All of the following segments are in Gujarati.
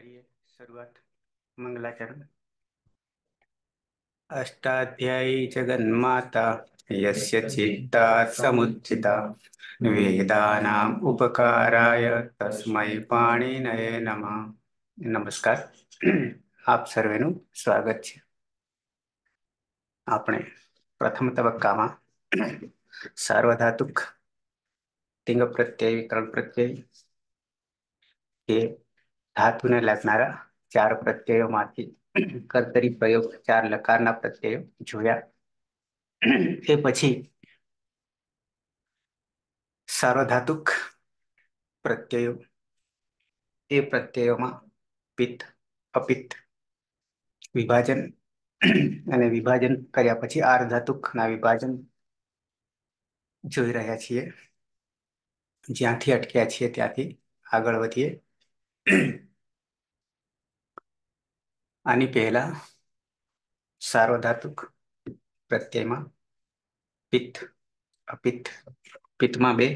करिए शुरुआत मंगलाचरण अष्टाध्यायी जगन्माता यस्य चित्ता समुत्थिता वेदानाम उपकाराय तस्मै पाणिनये नमः नमस्कार આપ સર્વેનું સ્વાગત છે આપણે પ્રથમ તબક્કામાં સાર્વધાતુક તિંગ પ્રત્યય વિકરણ પ્રત્યય કે ધાતુને લાગનારા ચાર પ્રત્યયોમાંથી કરતરી પ્રયોગ ચાર લકારના પ્રત્યયો જોયા એ પછી સાર્વધાતુક પ્રત્યયો એ પ્રત્યયોમાં પિત્ત અપિત વિભાજન અને વિભાજન કર્યા પછી આર્ધાતુકના વિભાજન જોઈ રહ્યા છીએ જ્યાંથી અટક્યા છીએ ત્યાંથી આગળ વધીએ આની પહેલા સાર્વધાતુક પ્રત્યયમાં પિત્ત અપિત્ત પિત્તમાં બે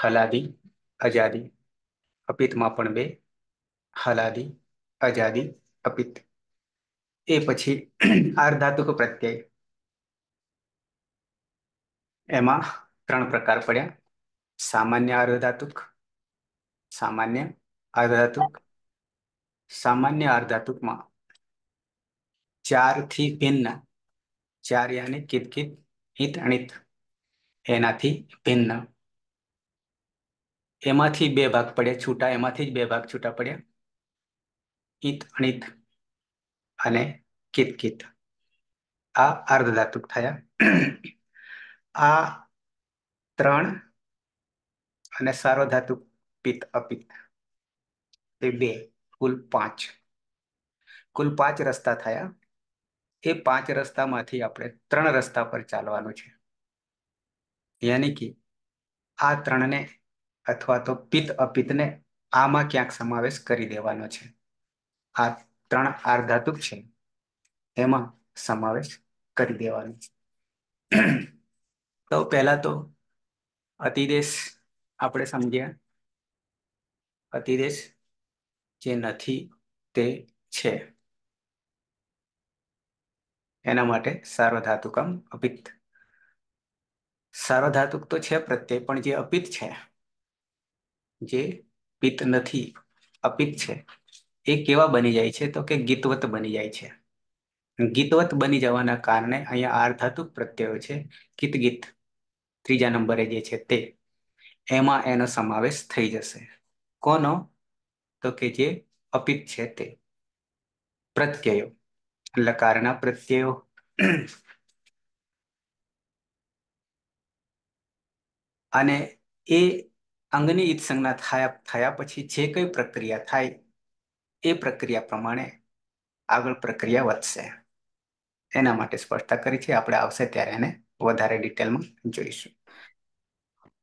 હલાદી અજાદી અપિત્તમાં પણ બે હલાદી અજાદી અપિત્ત એ પછી આર્ધાતુક પ્રત્યય એમાં ત્રણ પ્રકાર પડ્યા સામાન્ય આર્ધધાતુક સામાન્ય આર્ધધાતુક સામાન્ય અર્ધા ટૂંકમાં થી ભિન્ન ચાર યાની કિતકિત હિત અણિત એનાથી ભિન્ન એમાંથી બે ભાગ પડ્યા છૂટા એમાંથી જ બે ભાગ છૂટા પડ્યા ઈત અણિત અને કિતકિત આ અર્ધધાતુક થયા આ ત્રણ અને સાર્વધાતુક પિત્ત અપિત એ બે કુલ પાંચ કુલ પાંચ રસ્તા થયા એ પાંચ રસ્તામાંથી આપણે ત્રણ રસ્તા પર ચાલવાનું છે યાની કે આ ત્રણને અથવા તો પિત્ત અપિત્તને આમાં ક્યાંક સમાવેશ કરી દેવાનો છે આ ત્રણ આર્ધાતુક છે એમાં સમાવેશ કરી દેવાનો તો પહેલા તો અતિદેશ આપણે સમજ્યા અતિદેશ જે નથી તે છે એના માટે સાર્વધાતુકમ અપિત સાર્વધાતુક તો છે પ્રત્યય પણ જે અપિત છે જે પિત નથી અપિત છે એ કેવા બની જાય છે તો કે ગીતવત બની જાય છે ગીતવત બની જવાના કારણે અહીંયા આર્ધાતુક પ્રત્યયો છે ગીત ગીત ત્રીજા નંબરે જે છે તે એમાં એનો સમાવેશ થઈ જશે કોનો તો કે જે અપિત છે તે પ્રત્યયો લકારના પ્રત્યયો અને એ અંગની ઈદ સંજ્ઞા થયા થયા પછી જે કઈ પ્રક્રિયા થાય એ પ્રક્રિયા પ્રમાણે આગળ પ્રક્રિયા વધશે એના માટે સ્પષ્ટતા કરી છે આપણે આવશે ત્યારે એને વધારે ડિટેલમાં જોઈશું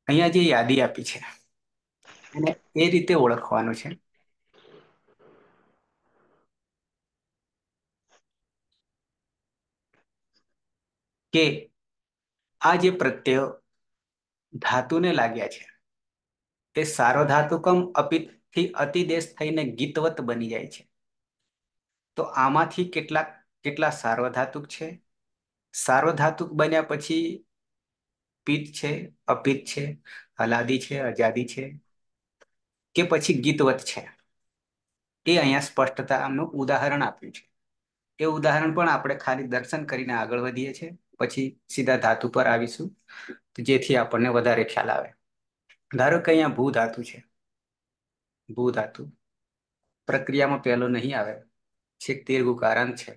અહીંયા જે યાદી આપી છે એને એ રીતે ઓળખવાનું છે કે આ જે પ્રત્યયો ધાતુને લાગ્યા છે તે સારો ધાતુકમ અપિતથી અતિદેશ થઈને ગીતવત બની જાય છે તો આમાંથી કેટલા કેટલા સાર્વધાતુક છે સાર્વધાતુક બન્યા પછી પિત છે અપિત છે અલાદી છે અજાદી છે કે પછી ગીતવત છે એ અહીંયા સ્પષ્ટતા આમનું ઉદાહરણ આપ્યું છે એ ઉદાહરણ પણ આપણે ખાલી દર્શન કરીને આગળ વધીએ છીએ પછી સીધા ધાતુ પર આવીશું જેથી આપણને વધારે ખ્યાલ આવે ધારો કે અહીંયા ભૂ ધાતુ છે ભૂ ધાતુ પ્રક્રિયામાં પહેલો નહીં આવે છેક દીર્ઘુકારાંત છે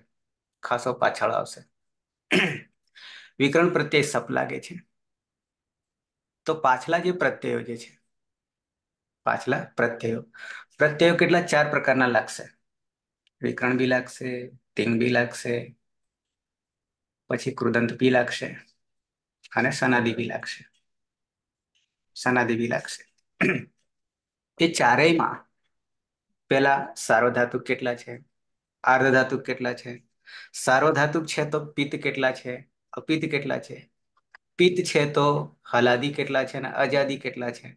ખાસો પાછળ આવશે વિકરણ પ્રત્યય સપ લાગે છે તો પાછલા જે પ્રત્યયો જે છે પાછલા પ્રત્યયો પ્રત્યયો કેટલા ચાર પ્રકારના લાગશે વિકરણ બી લાગશે તિંગ બી લાગશે પછી કૃદંત પી લાગશે અને સનાદેવી લાગશે સનાદેવી લાગશે એ ચારેયમાં પેલા સારો ધાતુ કેટલા છે આર્ધ ધાતુ કેટલા છે સારો ધાતુ છે તો પિત્ત કેટલા છે અપિત્ત કેટલા છે પિત્ત છે તો હલાદી કેટલા છે અને અજાદી કેટલા છે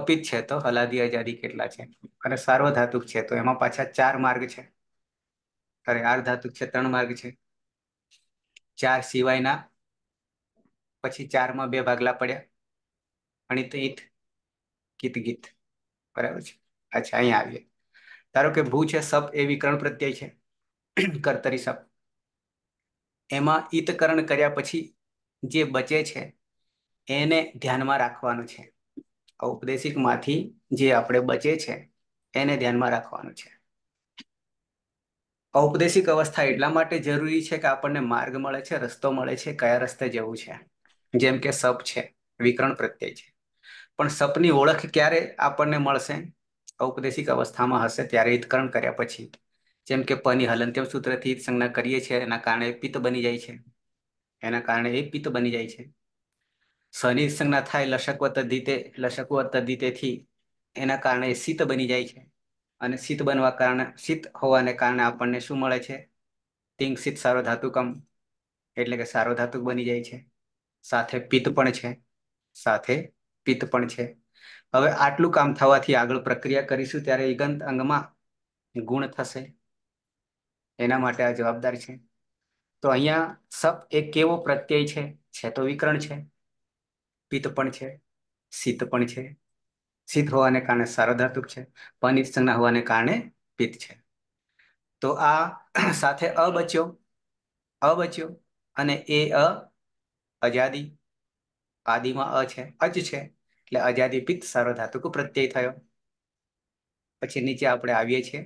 અપિત છે તો હલાદી અજાદી કેટલા છે અને સાર્વધાતુક છે તો એમાં પાછા ચાર માર્ગ છે અરે આર ધાતુક છે ત્રણ માર્ગ છે ચાર સિવાયના પછી ચારમાં બે ભાગલા પડ્યા અણિત ઈત ગીત ગીત બરાબર છે અચ્છા અહીંયા આવીએ ધારો કે ભૂ છે સપ એ વિકરણ પ્રત્યય છે કરતરી સપ એમાં ઈતકરણ કર્યા પછી જે બચે છે એને ધ્યાનમાં રાખવાનું છે ઔપદેશિકમાંથી જે આપણે બચે છે એને ધ્યાનમાં રાખવાનું છે ઔપદેશિક અવસ્થા એટલા માટે જરૂરી છે કે આપણને માર્ગ મળે છે રસ્તો મળે છે કયા રસ્તે જવું છે જેમ કે સપ છે વિકરણ પ્રત્યય છે પણ સપની ઓળખ ક્યારે આપણને મળશે ઔપદેશિક અવસ્થામાં હશે ત્યારે હિતકરણ કર્યા પછી જેમ કે પની હલંત્યમ સૂત્રથી હિત સંજ્ઞા કરીએ છીએ એના કારણે પિત્ત બની જાય છે એના કારણે એ પિત્ત બની જાય છે સની સંજ્ઞા થાય લશકવ તદ્દીતે લશકવ તદ્દીતેથી એના કારણે શીત બની જાય છે અને શીત બનવા કારણે શીત હોવાને કારણે આપણને શું મળે છે તિંગ શીત સારો ધાતુકમ એટલે કે સારો ધાતુક બની જાય છે સાથે પિત્ત પણ છે સાથે પિત્ત પણ છે હવે આટલું કામ થવાથી આગળ પ્રક્રિયા કરીશું ત્યારે ઇગંત અંગમાં ગુણ થશે એના માટે આ જવાબદાર છે તો અહીંયા સપ એક કેવો પ્રત્યય છે છે તો વિકરણ છે પિત્ત પણ છે શીત પણ છે સિદ્ધ હોવાને કારણે સારધાતુક છે પનિત સંજ્ઞા હોવાને કારણે પિત્ત છે તો આ સાથે અ બચ્યો અ બચ્યો અને એ અ અજાદી આદિમાં અ છે અજ છે એટલે અજાદી પિત્ત સાર્વધાતુક પ્રત્યય થયો પછી નીચે આપણે આવીએ છીએ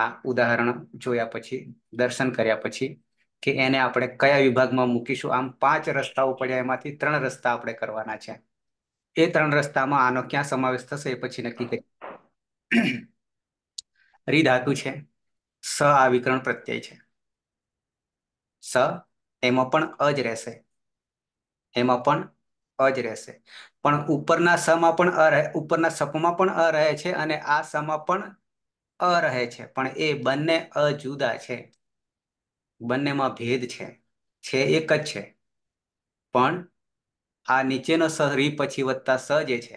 આ ઉદાહરણ જોયા પછી દર્શન કર્યા પછી કે એને આપણે કયા વિભાગમાં મૂકીશું આમ પાંચ રસ્તાઓ પડ્યા એમાંથી ત્રણ રસ્તા આપણે કરવાના છે એ ત્રણ રસ્તામાં આનો ક્યાં સમાવેશ થશે એ પછી નક્કી કરી રી ધાતુ છે સ આ વિકરણ પ્રત્યય છે સ એમાં પણ અ જ રહેશે એમાં પણ અજ રહેશે પણ ઉપરના સમાં પણ અ રહે ઉપરના સપમાં પણ અ રહે છે અને આ સમાં પણ અ રહે છે પણ એ બંને અ જુદા છે બંનેમાં ભેદ છે છે એક જ છે પણ આ નીચેનો સ રી પછી વધતા સ જે છે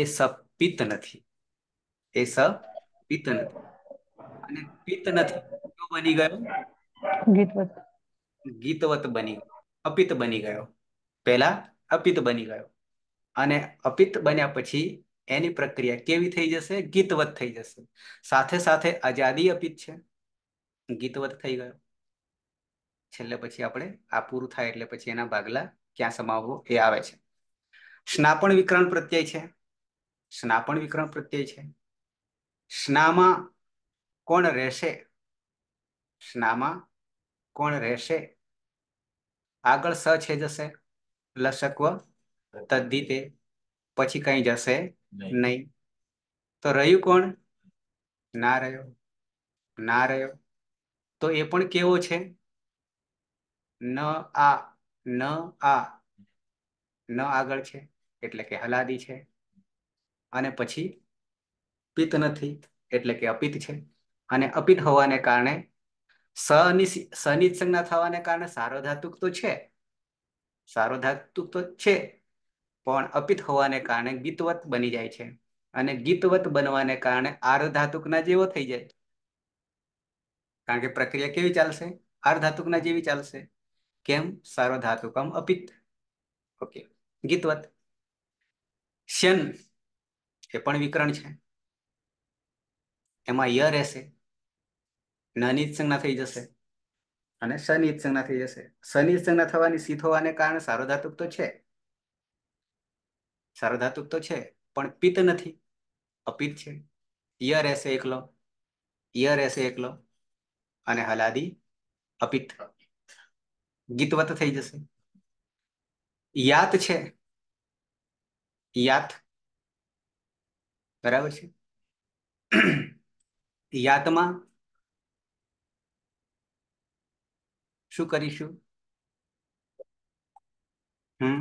એ સપિત નથી એ સ નથી અને પિત્ત નથી બની ગયો ગીતવત ગીતવત બની અપિત બની ગયો પહેલા અપિત બની ગયો અને અપિત બન્યા પછી એની પ્રક્રિયા કેવી થઈ જશે ગીતવત થઈ જશે સાથે સાથે આઝાદી અપિત છે ગીતવત થઈ ગયો છેલ્લે પછી આપણે આ પૂરું થાય એટલે પછી એના ભાગલા ક્યાં સમાવવો એ આવે છે સ્નાપણ વિકરણ પ્રત્યય છે સ્નાપણ વિકરણ પ્રત્યય છે સ્નામાં કોણ રહેશે સ્નામાં કોણ રહેશે આગળ સ છે જશે લસકવ તદ્દીતે પછી કઈ જશે નહીં તો રહ્યું કોણ ના રહ્યો ના રહ્યો તો એ પણ કેવો છે ન આ ન આ ન આગળ છે એટલે કે હલાદી છે અને પછી પિત્ત નથી એટલે કે અપિત છે અને અપિત હોવાને કારણે સનિ સનિત સંજ્ઞા થવાને કારણે સારો ધાતુક તો છે સારો ધાતુક તો છે પણ અપિત હોવાને કારણે ગીતવત બની જાય છે અને ગીતવત બનવાને કારણે આર્ધાતુકના જેવો થઈ જાય કારણ કે પ્રક્રિયા કેવી ચાલશે આર્ધાતુકના જેવી ચાલશે કેમ સાર્વધાતુકમ અપિત ઓકે ગીતવત શન એ પણ વિકરણ છે એમાં ય રહેશે નનિત સંજ્ઞા થઈ જશે અને શનિ સંજ્ઞા થઈ જશે શનિ સંજ્ઞા થવાની સીત હોવાને કારણે સાર્વધાતુક તો છે સાર્વધાતુક તો છે પણ પિત્ત નથી અપિત છે ય રહેશે એકલો ય રહેશે એકલો અને હલાદી અપિત ગીતવત થઈ જશે યાત છે યાત બરાબર છે યાતમાં શું કરીશું હમ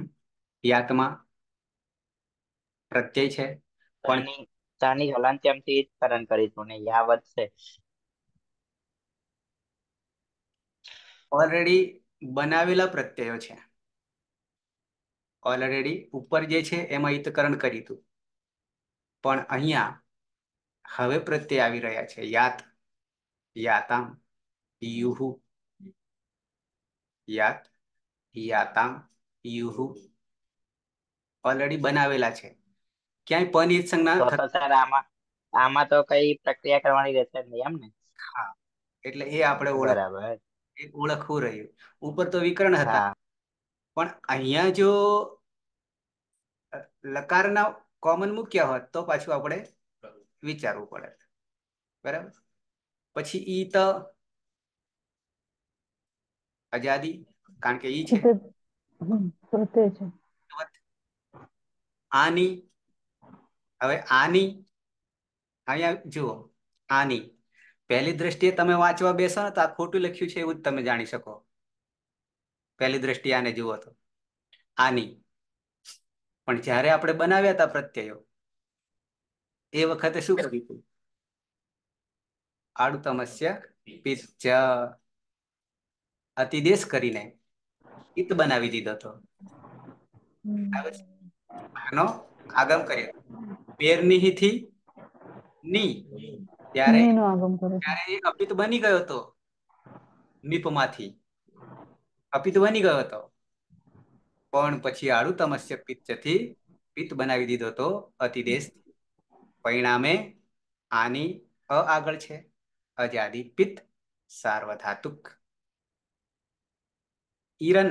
યાતમાં પ્રત્યય છે પણ તાની હલાંત્યમથી જ કરણ કરીશું ને યા વધશે ઓલરેડી બનાવેલા પ્રત્યયો છે ઓલરેડી ઉપર જે છે એમાં હિતકરણ કરી હતું પણ અહીંયા હવે પ્રત્યય આવી રહ્યા છે યાત યાતામ યુહુ યાત યાતામ યુહુ ઓલરેડી બનાવેલા છે ક્યાંય પણ હિત સંજ્ઞા સર આમાં આમાં તો કઈ પ્રક્રિયા કરવાની રહેશે નહીં એમ ને હા એટલે એ આપણે ઓળખ એ ઓળખવું રહ્યું ઉપર તો વિકર્ણ હતા પણ અહીંયા જો લકારના કોમન મૂક્યા હોત તો પાછું આપણે વિચારવું પડે બરાબર પછી ઈ ત આઝાદી કારણ કે ઈ છે આની હવે આની અહીંયા જુઓ આની પહેલી દ્રષ્ટિએ તમે વાંચવા બેસો ને તો આ ખોટું લખ્યું છે એવું જ તમે જાણી શકો પહેલી દ્રષ્ટિએ આને જુઓ તો આની પણ જ્યારે આપણે બનાવ્યા હતા પ્રત્યયો એ વખતે શું કર્યું હતું આડુતમસ્ય પિત્ચ અતિદેશ કરીને પિત્ત બનાવી દીધો હતો આનો આગમ કર્યો પેરની થી ની ત્યારે ત્યારે એ અપિત બની ગયો હતો મીપમાંથી અપિત બની ગયો હતો પણ પછી આડુ તમસ્ય પિત્તથી પિત્ત બનાવી દીધો હતો અતિદેશ પરિણામે આની અ આગળ છે અજાદી પિત્ત સાર્વધાતુક ઈરન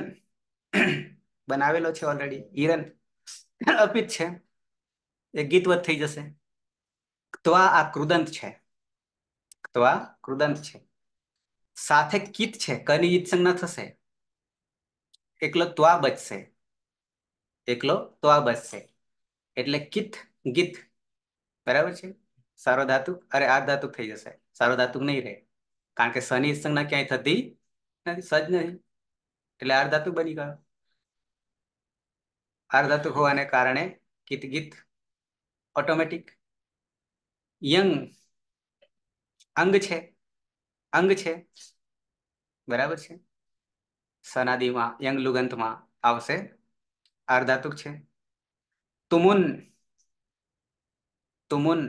બનાવેલો છે ઓલરેડી ઈરન અપિત છે એ ગીતવત થઈ જશે તો આ કૃદંત છે તો આ કૃદંત છે સાથે કિત છે કની ઈત્સંગ ન થશે એકલો ત્વા બચશે એકલો ત્વા બચશે એટલે કિત ગીત બરાબર છે સારો ધાતુ અરે આ ધાતુ થઈ જશે સારો ધાતુ નહીં રહે કારણ કે શનિ સંજ્ઞા ક્યાંય થતી નથી સજ નહીં એટલે આર ધાતુ બની ગયો આર ધાતુ હોવાને કારણે કિત ગીત ઓટોમેટિક યંગ અંગ છે અંગ છે બરાબર છે સનાદિમાં યંગ લુગંતમાં આવશે અર્ધાતુક છે તુમુન તુમુન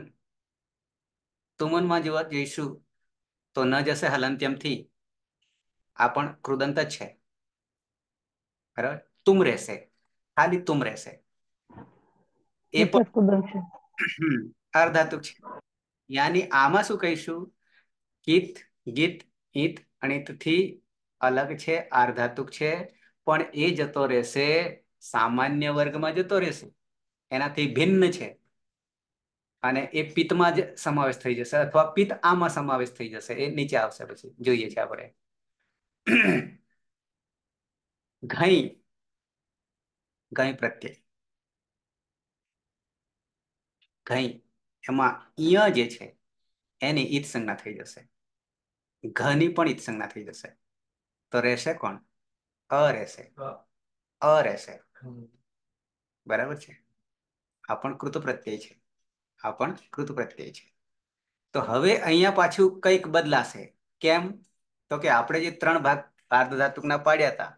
તુમુનમાં જોવા જઈશું તો ન જશે હલંત્યમથી આ પણ કૃદંત જ છે બરાબર તુમ રહેશે ખાલી તુમ રહેશે એ પણ અર્ધાતુક છે યાની આમાં શું કહીશું કિત ગીત ઈત અણિતથી અલગ છે આર્ધાતુક છે પણ એ જતો રહેશે સામાન્ય વર્ગમાં જતો રહેશે એનાથી ભિન્ન છે અને એ પિત્તમાં જ સમાવેશ થઈ જશે અથવા પિત્ત આમાં સમાવેશ થઈ જશે એ નીચે આવશે પછી જોઈએ છે આપણે ઘઈ ઘઈ પ્રત્યય ઘઈ એમાં ઈય જે છે એની ઈત સંજ્ઞા થઈ જશે ઘની પણ ઈત્સંજ્ઞા થઈ જશે તો રહેશે કોણ અ રહેશે અ રહેશે બરાબર છે આ પણ કૃત પ્રત્યય છે આ પણ કૃત પ્રત્યય છે તો હવે અહીંયા પાછું કંઈક બદલાશે કેમ તો કે આપણે જે ત્રણ ભાગ પાર્ધધાતુકના પાડ્યા હતા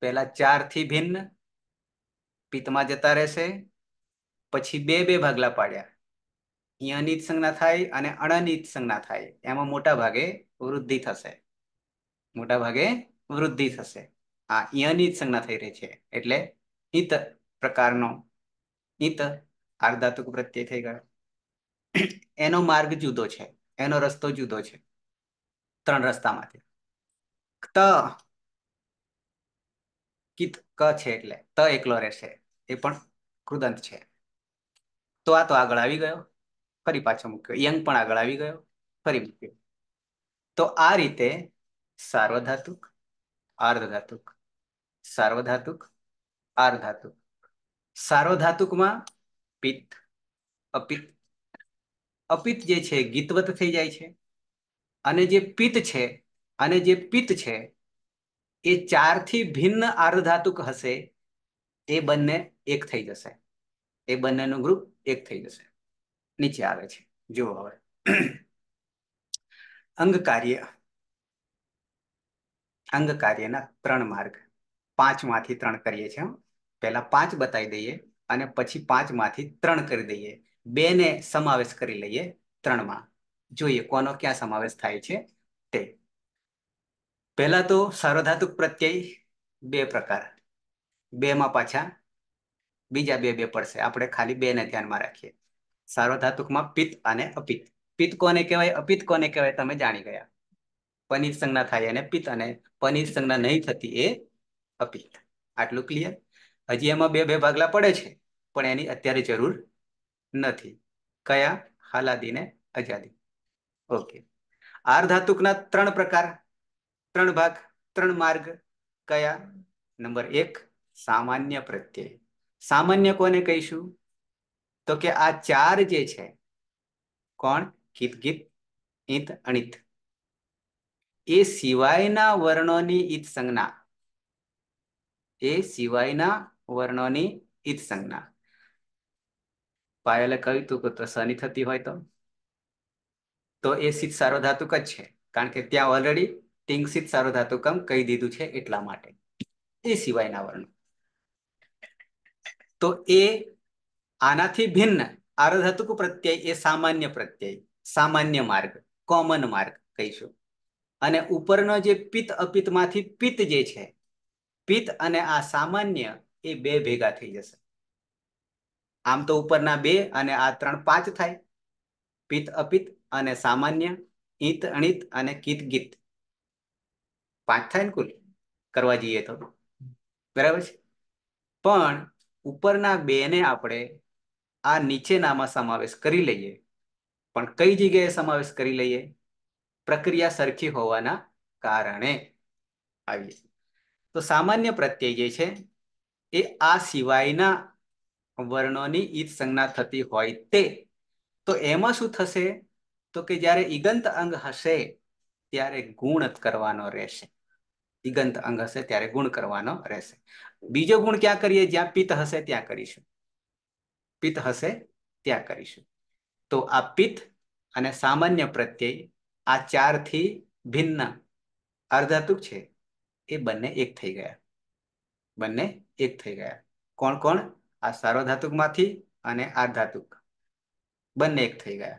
પહેલા ચાર થી ભિન્ન પિત્તમાં જતા રહેશે પછી બે બે ભાગલા પાડ્યા અનિત સંજ્ઞા થાય અને અણનિત સંજ્ઞા થાય એમાં મોટા ભાગે વૃદ્ધિ થશે મોટા ભાગે વૃદ્ધિ થશે આ અનિત સંજ્ઞા થઈ રહી છે એટલે હિત પ્રકારનો ઈત આર્ધાતુક પ્રત્યય થઈ ગયો એનો માર્ગ જુદો છે એનો રસ્તો જુદો છે ત્રણ રસ્તામાંથી ત કિત ક છે એટલે ત એકલો રહેશે એ પણ કૃદંત છે તો આ તો આગળ આવી ગયો ફરી પાછો મૂક્યો યંગ પણ આગળ આવી ગયો ફરી મૂક્યો તો આ રીતે સાર્વધાતુક આર્ધધાતુક સાર્વધાતુક આર્ધાતુક સાર્વધાતુકમાં પિત્ત અપિત અપિત જે છે ગીતવત થઈ જાય છે અને જે પિત્ત છે અને જે પિત્ત છે એ ચારથી ભિન્ન આર્ધધાતુક હશે એ બંને એક થઈ જશે એ બંનેનું ગ્રુપ એક થઈ જશે નીચે આવે છે જુઓ હવે અંગ કાર્ય અંગ કાર્યના ત્રણ માર્ગ પાંચ માંથી ત્રણ કરીએ છીએ પહેલા પાંચ બતાવી દઈએ અને પછી પાંચ માંથી ત્રણ કરી દઈએ બે ને સમાવેશ કરી લઈએ ત્રણ માં જોઈએ કોનો ક્યાં સમાવેશ થાય છે તે પહેલા તો સાર્વધાતુક પ્રત્યય બે પ્રકાર બેમાં પાછા બીજા બે બે પડશે આપણે ખાલી બેને ધ્યાનમાં રાખીએ સાર્વધાતુકમાં પિત્ત અને અપિત પિત્ત કોને કહેવાય અપિત કોને કહેવાય તમે જાણી ગયા પનિત સંજ્ઞા થાય અને પિત્ત અને પનિત સંજ્ઞા નહીં થતી એ અપિત આટલું ક્લિયર હજી એમાં બે બે ભાગલા પડે છે પણ એની અત્યારે જરૂર નથી કયા હાલાદી ને અજાદી ઓકે આર ધાતુકના ત્રણ પ્રકાર ત્રણ ભાગ ત્રણ માર્ગ કયા નંબર એક સામાન્ય પ્રત્યય સામાન્ય કોને કહીશું તો કે આ ચાર જે છે કોણ કિત ગીત ઈત અણિત એ સિવાયના વર્ણોની ઈત સંજ્ઞા એ સિવાયના વર્ણોની ઈત સંજ્ઞા પાયલે કહ્યું તું કે સની થતી હોય તો તો એ સીત સાર્વધાતુક જ છે કારણ કે ત્યાં ઓલરેડી ટિંગસિત સાર્વધાતુકમ કહી દીધું છે એટલા માટે એ સિવાયના વર્ણ તો એ આનાથી ભિન્ન આરધતુક પ્રત્યય એ સામાન્ય પ્રત્યય સામાન્ય માર્ગ કોમન માર્ગ કહીશું અને ઉપરનો જે પિત્ત અપિતમાંથી પિત્ત જે છે પિત્ત અને આ સામાન્ય એ બે ભેગા થઈ જશે આમ તો ઉપરના બે અને આ ત્રણ પાંચ થાય પિત્ત અપિત અને સામાન્ય ઈત અણિત અને કિત ગીત પાંચ થાય ને કુલ કરવા જઈએ તો બરાબર છે પણ ઉપરના બે ને આપણે આ નીચેનામાં સમાવેશ કરી લઈએ પણ કઈ જગ્યાએ સમાવેશ કરી લઈએ પ્રક્રિયા સરખી હોવાના કારણે આવી તો સામાન્ય પ્રત્યય જે છે એ આ સિવાયના વર્ણોની ઈદ સંજ્ઞા થતી હોય તે તો એમાં શું થશે તો કે જ્યારે ઈગંત અંગ હશે ત્યારે ગુણ કરવાનો રહેશે ઈગંત અંગ હશે ત્યારે ગુણ કરવાનો રહેશે બીજો ગુણ ક્યાં કરીએ જ્યાં પિત્ત હશે ત્યાં કરીશું પિત્ત હશે ત્યાં કરીશું તો આ પિત્ત અને સામાન્ય પ્રત્યય આ ચારથી ભિન્ન અર્ધાતુક છે એ બંને એક થઈ ગયા બંને એક થઈ ગયા કોણ કોણ આ સાર્વધાતુકમાંથી અને આધાતુક બંને એક થઈ ગયા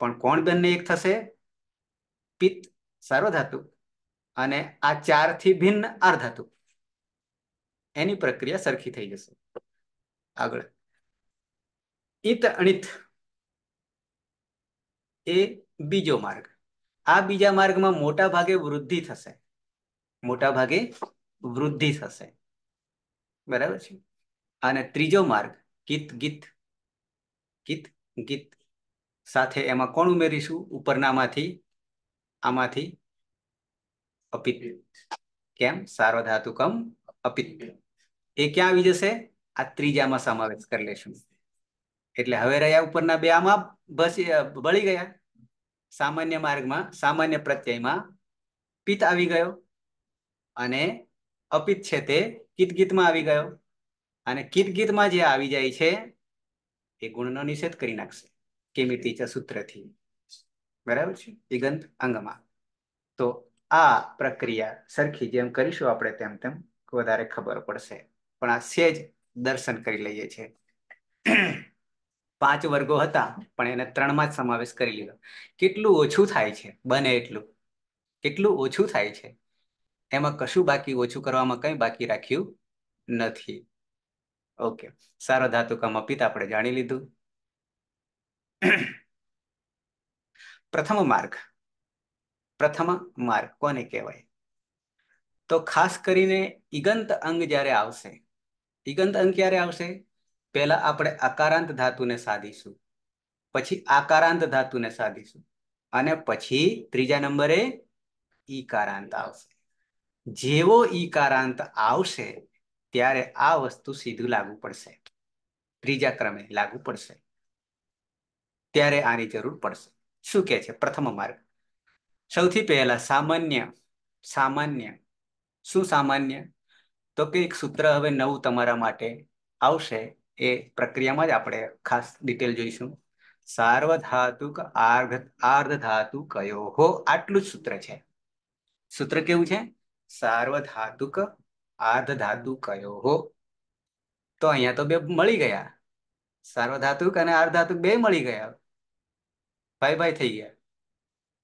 પણ કોણ બંને એક થશે પિત્ત સાર્વધાતુક અને આ ચારથી ભિન્ન આધાતુક એની પ્રક્રિયા સરખી થઈ જશે આગળ ઇત અણિત એ બીજો માર્ગ આ બીજા માર્ગમાં મોટા ભાગે વૃદ્ધિ થશે મોટા ભાગે વૃદ્ધિ થશે બરાબર છે અને ત્રીજો માર્ગ ગીત ગીત ગીત ગીત સાથે એમાં કોણ ઉમેરીશું ઉપરનામાંથી આમાંથી અપિત કેમ સાર્વધાતુકમ અપિત એ ક્યાં આવી જશે આ ત્રીજામાં સમાવેશ કરી લેશું એટલે હવે રહ્યા ઉપરના બે આમાં ભસી બળી ગયા સામાન્ય માર્ગમાં સામાન્ય પ્રત્યયમાં પિત્ત આવી ગયો અને અપિત છે તે કિતગીતમાં આવી ગયો અને કિતગીતમાં જે આવી જાય છે એ ગુણનો નિષેધ કરી નાખશે કિમિતિ ચ સૂત્રથી બરાબર છે દિગંત અંગમાં તો આ પ્રક્રિયા સરખી જેમ કરીશું આપણે તેમ તેમ વધારે ખબર પડશે પણ આ સેજ દર્શન કરી લઈએ છીએ પાંચ વર્ગો હતા પણ એને ત્રણમાં જ સમાવેશ કરી લીધો કેટલું ઓછું થાય છે બને એટલું કેટલું ઓછું થાય છે એમાં કશું બાકી ઓછું કરવામાં કંઈ બાકી રાખ્યું નથી ઓકે સારો ધાતુકમ અપિત આપણે જાણી લીધું પ્રથમ માર્ગ પ્રથમ માર્ગ કોને કહેવાય તો ખાસ કરીને ઇગંત અંગ જ્યારે આવશે ઇગંત અંગ ક્યારે આવશે પહેલા આપણે અકારાંત ધાતુને સાધીશું પછી આકારાંત ધાતુને સાધીશું અને પછી ત્રીજા નંબરે ઈકારાંત આવશે જેવો ઈકારાંત આવશે ત્યારે આ વસ્તુ સીધું લાગુ પડશે ત્રીજા ક્રમે લાગુ પડશે ત્યારે આની જરૂર પડશે શું કે છે પ્રથમ માર્ગ સૌથી પહેલા સામાન્ય સામાન્ય શું સામાન્ય તો કે એક સૂત્ર હવે નવું તમારા માટે આવશે એ પ્રક્રિયામાં જ આપણે ખાસ ડિટેલ જોઈશું સાર્વધાતુક આર્ધ આર્ધધાતુ કયો હો આટલું જ સૂત્ર છે સૂત્ર કેવું છે સાર્વધાતુક આર્ધધાતુ કયો હો તો અહીંયા તો બે મળી ગયા સાર્વધાતુક અને આર્ધાતુક બે મળી ગયા ભાઈ ભાઈ થઈ ગયા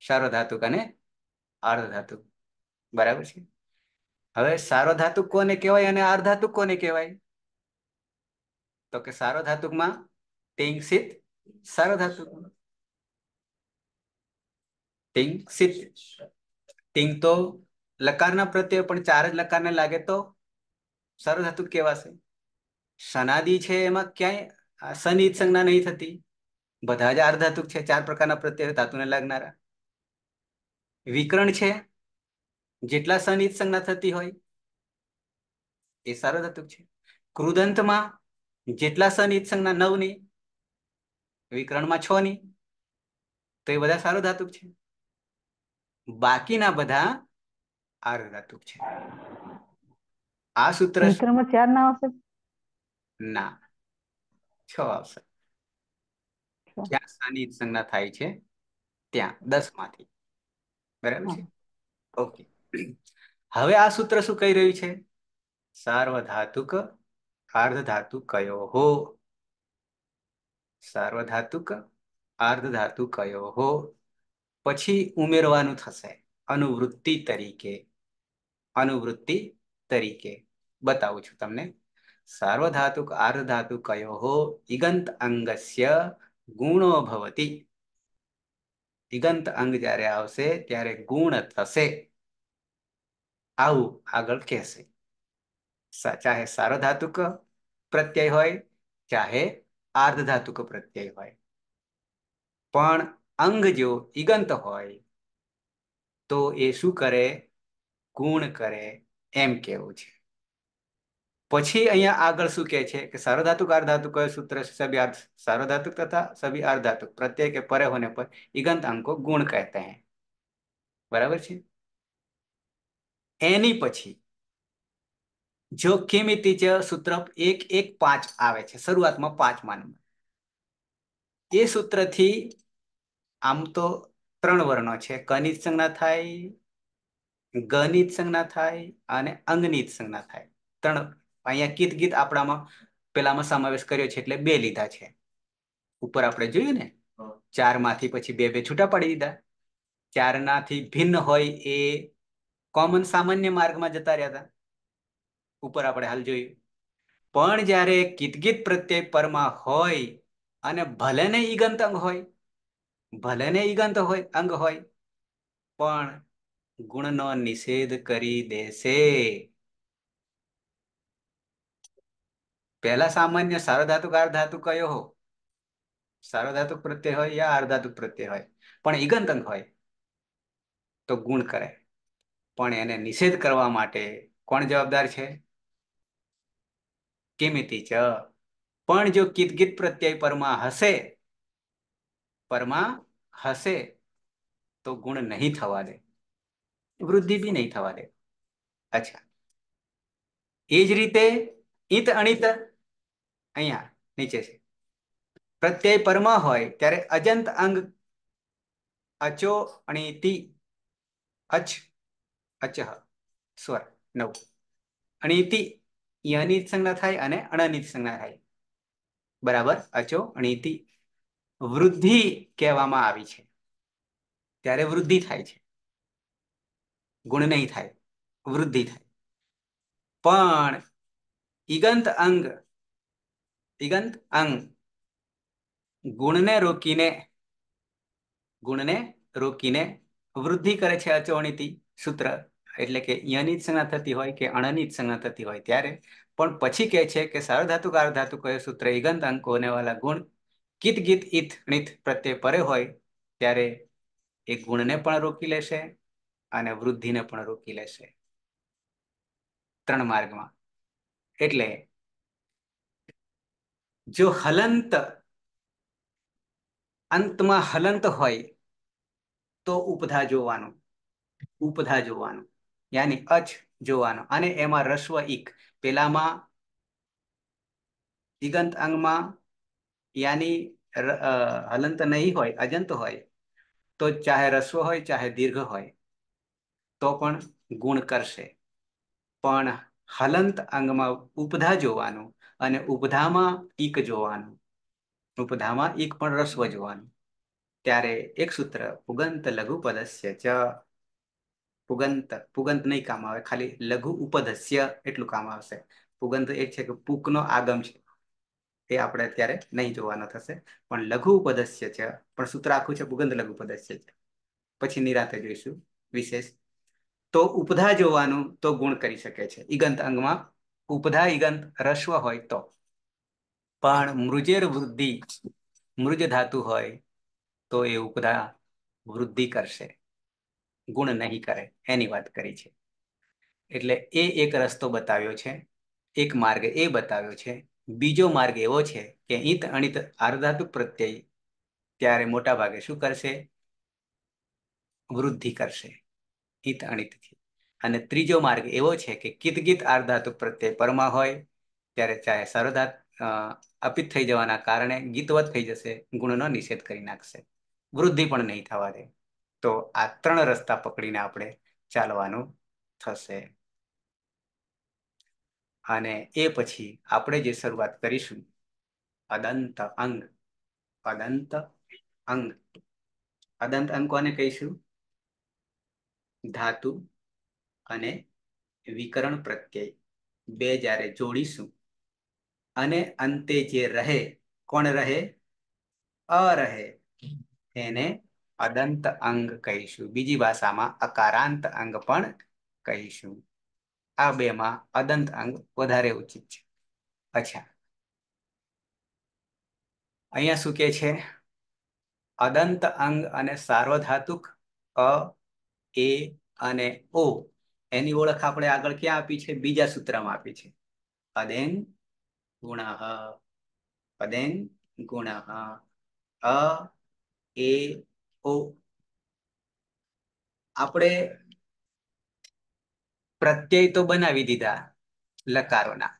સાર્વધાતુક અને આર્ધધાતુક બરાબર છે હવે સાર્વધાતુક કોને કહેવાય અને આર્ધાતુક કોને કહેવાય તો કે સારો ધાતુકમાં ટીંગ સિત સારો ધાતુકમાં તિંગસિત તિંગ તો લકારના પ્રત્યે પણ ચાર જ લકારને લાગે તો સારો ધાતુક કહેવાશે સનાદિ છે એમાં ક્યાંય સનિત સંજ્ઞા નહીં થતી બધા જ આર્ધાતુક છે ચાર પ્રકારના પ્રત્યે ધાતુને લાગનારા વિકરણ છે જેટલા સનિત સંજ્ઞા થતી હોય એ સારો ધાતુક છે કૃદંતમાં જેટલા સન ઈજ નવ ની વિકરણમાં છ ની તો એ બધા સારો ધાતુક છે બાકીના બધા આર ધાતુક છે આ સૂત્ર ચાર ના આવશે ના છ આવશે જ્યાં શનિ સંજ્ઞા થાય છે ત્યાં દસ માંથી બરાબર છે ઓકે હવે આ સૂત્ર શું કહી રહ્યું છે સાર્વધાતુક આર્ધ ધાતુ કયો હો સાર્વધાતુક આર્ધ ધાતુ કયો હો પછી ઉમેરવાનું થશે અનુવૃત્તિ તરીકે અનુવૃત્તિ તરીકે બતાવું છું તમને સાર્વધાતુક આર્ધ ધાતુ કયો હો ઇગંત અંગસ્ય ગુણો ભવતી ઇગંત અંગ જ્યારે આવશે ત્યારે ગુણ થશે આવું આગળ કહેશે ચાહે સાર્વધાતુક પ્રત્યય હોય ચાહે આર્ધધાતુક પ્રત્યય હોય પણ અંગ જો ઈગંત હોય તો એ શું કરે ગુણ કરે એમ કેવું છે પછી અહીંયા આગળ શું કહે છે કે સાર્વધાતુક આર્ધાતુક સૂત્ર સભી આર્ધ સાર્વધાતુક તથા સભી આર્ધાતુક પ્રત્યય કે પરે હોને પર ઈગંત અંકો ગુણ કહેતા હૈ બરાબર છે એની પછી જો કિંમતી સૂત્ર એક એક પાંચ આવે છે શરૂઆતમાં પાંચમા નંબર એ સૂત્રથી આમ તો ત્રણ વર્ણો છે કની સંજ્ઞા થાય ગનિત સંજ્ઞા થાય અને અંગની સંજ્ઞા થાય ત્રણ અહીંયા ગીત ગીત આપણામાં પેલામાં સમાવેશ કર્યો છે એટલે બે લીધા છે ઉપર આપણે જોયું ને ચાર માંથી પછી બે બે છૂટા પાડી દીધા ચાર ભિન્ન હોય એ કોમન સામાન્ય માર્ગમાં જતા રહ્યા હતા ઉપર આપણે હાલ જોયું પણ જ્યારે કિતગીત પ્રત્યય પરમાં હોય અને ભલે ને ઈગંત અંગ હોય ભલે ને ઈગંત હોય અંગ હોય પણ ગુણનો નિષેધ કરી દેશે પહેલા સામાન્ય સાર્વધાતુક અર્ધાતુક કયો હો સાર્વધાતુક પ્રત્યય હોય યા અર્ધાતુક પ્રત્યય હોય પણ ઈગંત અંગ હોય તો ગુણ કરે પણ એને નિષેધ કરવા માટે કોણ જવાબદાર છે કિમિતિ ચ પણ જો કિદગીત પ્રત્યય પરમાં હશે પરમાં હશે તો ગુણ નહીં થવા દે વૃદ્ધિ બી નહીં થવા દે અચ્છા એ જ રીતે ઈત અણિત અહીંયા નીચે છે પ્રત્યય પરમાં હોય ત્યારે અજંત અંગ અચો અણિતિ અચ અચહ સ્વર નવ અણિતિ યની સંજ્ઞા થાય અને અણની સંજ્ઞા થાય બરાબર અચો અણીતિ વૃદ્ધિ કહેવામાં આવી છે ત્યારે વૃદ્ધિ થાય છે ગુણ નહીં થાય વૃદ્ધિ થાય પણ ઈગંત અંગ ઈગંત અંગ ગુણને રોકીને ગુણને રોકીને વૃદ્ધિ કરે છે અચોણીતિ સૂત્ર એટલે કે યની જ સંજ્ઞા થતી હોય કે અણની જ સંજ્ઞા થતી હોય ત્યારે પણ પછી કહે છે કે સારધાતુ કારધાતુ કયો સૂત્ર ઇગંત અંક હોને ગુણ કિત ગીત ઇથ ણિત પ્રત્યે પરે હોય ત્યારે એ ગુણને પણ રોકી લેશે અને વૃદ્ધિને પણ રોકી લેશે ત્રણ માર્ગમાં એટલે જો હલંત અંતમાં હલંત હોય તો ઉપધા જોવાનું ઉપધા જોવાનું યાની અચ જોવાનો અને એમાં રસ્વ ઇક પેલામાં દિગંત અંગમાં યાની હલંત નહીં હોય અજંત હોય તો ચાહે રસ્વ હોય ચાહે દીર્ઘ હોય તો પણ ગુણ કરશે પણ હલંત અંગમાં ઉપધા જોવાનું અને ઉપધામાં ઈક જોવાનું ઉપધામાં ઈક પણ રસ્વ જોવાનું ત્યારે એક સૂત્ર ઉગંત લઘુપદસ્ય ચ પુગંત પુગંત નહીં કામ આવે ખાલી લઘુ ઉપધસ્ય એટલું કામ આવશે પુગંત એ છે કે પુકનો આગમ છે એ આપણે અત્યારે નહીં જોવાનો થશે પણ લઘુ ઉપધસ્ય છે પણ સૂત્ર આખું છે પુગંત લઘુ ઉપધસ્ય છે પછી નિરાતે જોઈશું વિશેષ તો ઉપધા જોવાનું તો ગુણ કરી શકે છે ઈગંત અંગમાં ઉપધા ઈગંત રસ્વ હોય તો પણ મૃજેર વૃદ્ધિ મૃજ ધાતુ હોય તો એ ઉપધા વૃદ્ધિ કરશે ગુણ નહીં કરે એની વાત કરી છે એટલે એ એક રસ્તો બતાવ્યો છે એક માર્ગ એ બતાવ્યો છે બીજો માર્ગ એવો છે કે ઈત અણિત આર્ધાતુ પ્રત્યય ત્યારે મોટા ભાગે શું કરશે વૃદ્ધિ કરશે હિત અણિતથી અને ત્રીજો માર્ગ એવો છે કે કિતગીત આર્ધાતુ પ્રત્યય પરમા હોય ત્યારે ચાહે સર્વધાત અપિત થઈ જવાના કારણે ગીતવત થઈ જશે ગુણનો નિષેધ કરી નાખશે વૃદ્ધિ પણ નહીં થવા દે તો આ ત્રણ રસ્તા પકડીને આપણે ચાલવાનું થશે અને એ પછી આપણે જે શરૂઆત કરીશું અદંત અંગ અદંત અંગ અદંત અંગ કોને કહીશું ધાતુ અને વિકરણ પ્રત્યય બે જ્યારે જોડીશું અને અંતે જે રહે કોણ રહે અ રહે એને અદંત અંગ કહીશું બીજી ભાષામાં અકારાંત અંગ પણ કહીશું આ બેમાં અદંત અંગ વધારે ઉચિત છે અચ્છા અહીંયા શું કે છે અદંત અંગ અને સાર્વધાતુક અ એ અને ઓ એની ઓળખ આપણે આગળ ક્યાં આપી છે બીજા સૂત્રમાં આપી છે અદેન ગુણ અદેન ગુણ અ એ તો આપણે પ્રત્યય તો બનાવી દીધા લકારોના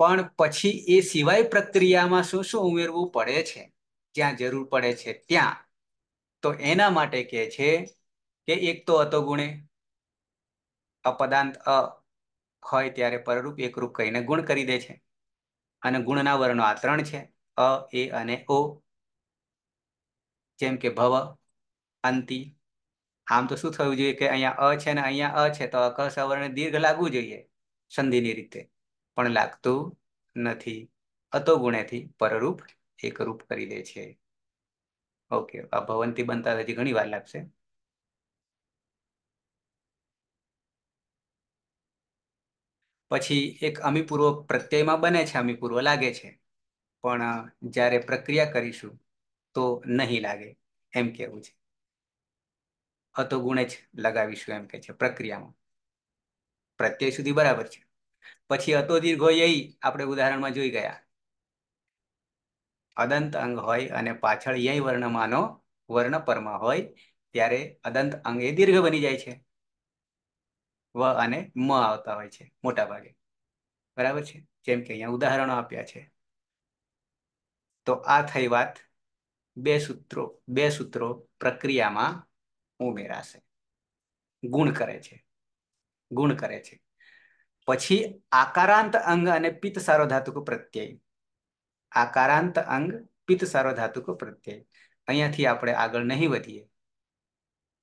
પણ પછી એ સિવાય પ્રક્રિયામાં શું શું ઉમેરવું પડે છે જ્યાં જરૂર પડે છે ત્યાં તો એના માટે કે છે કે એક તો અતો ગુણે અપદાંત અ હોય ત્યારે પરરૂપ એકરૂપ કહીને ગુણ કરી દે છે અને ગુણના વર્ણો આ ત્રણ છે અ એ અને ઓ જેમ કે ભવ અંતિ આમ તો શું થવું જોઈએ કે અહીંયા અ છે ને અહીંયા અ છે તો અક સવર્ણ દીર્ઘ લાગવું જોઈએ સંધિની રીતે પણ લાગતું નથી અતો ગુણેથી પરરૂપ એકરૂપ કરી દે છે ઓકે આ ભવંતી બનતા હજી ઘણી વાર લાગશે પછી એક અમીપૂર્વ પ્રત્યયમાં બને છે અમીપૂર્વ લાગે છે પણ જ્યારે પ્રક્રિયા કરીશું તો નહીં લાગે એમ કેવું છે અતો ગુણ જ લગાવીશું એમ કે છે પ્રક્રિયામાં પ્રત્યય સુધી બરાબર છે પછી અતો દીર્ઘ હોય એ આપણે ઉદાહરણમાં જોઈ ગયા અદંત અંગ હોય અને પાછળ ય વર્ણમાંનો વર્ણ પરમાં હોય ત્યારે અદંત અંગ એ દીર્ઘ બની જાય છે વ અને મ આવતા હોય છે મોટા ભાગે બરાબર છે જેમ કે અહીંયા ઉદાહરણો આપ્યા છે તો આ થઈ વાત બે સૂત્રો બે સૂત્રો પ્રક્રિયામાં ઉમેરાશે ગુણ કરે છે ગુણ કરે છે પછી આકારાંત અંગ અને પિત્ત સાર્વધાતુક પ્રત્યય આકારાંત અંગ પિત્ત સાર્વધાતુક પ્રત્યય અહીંયાથી આપણે આગળ નહીં વધીએ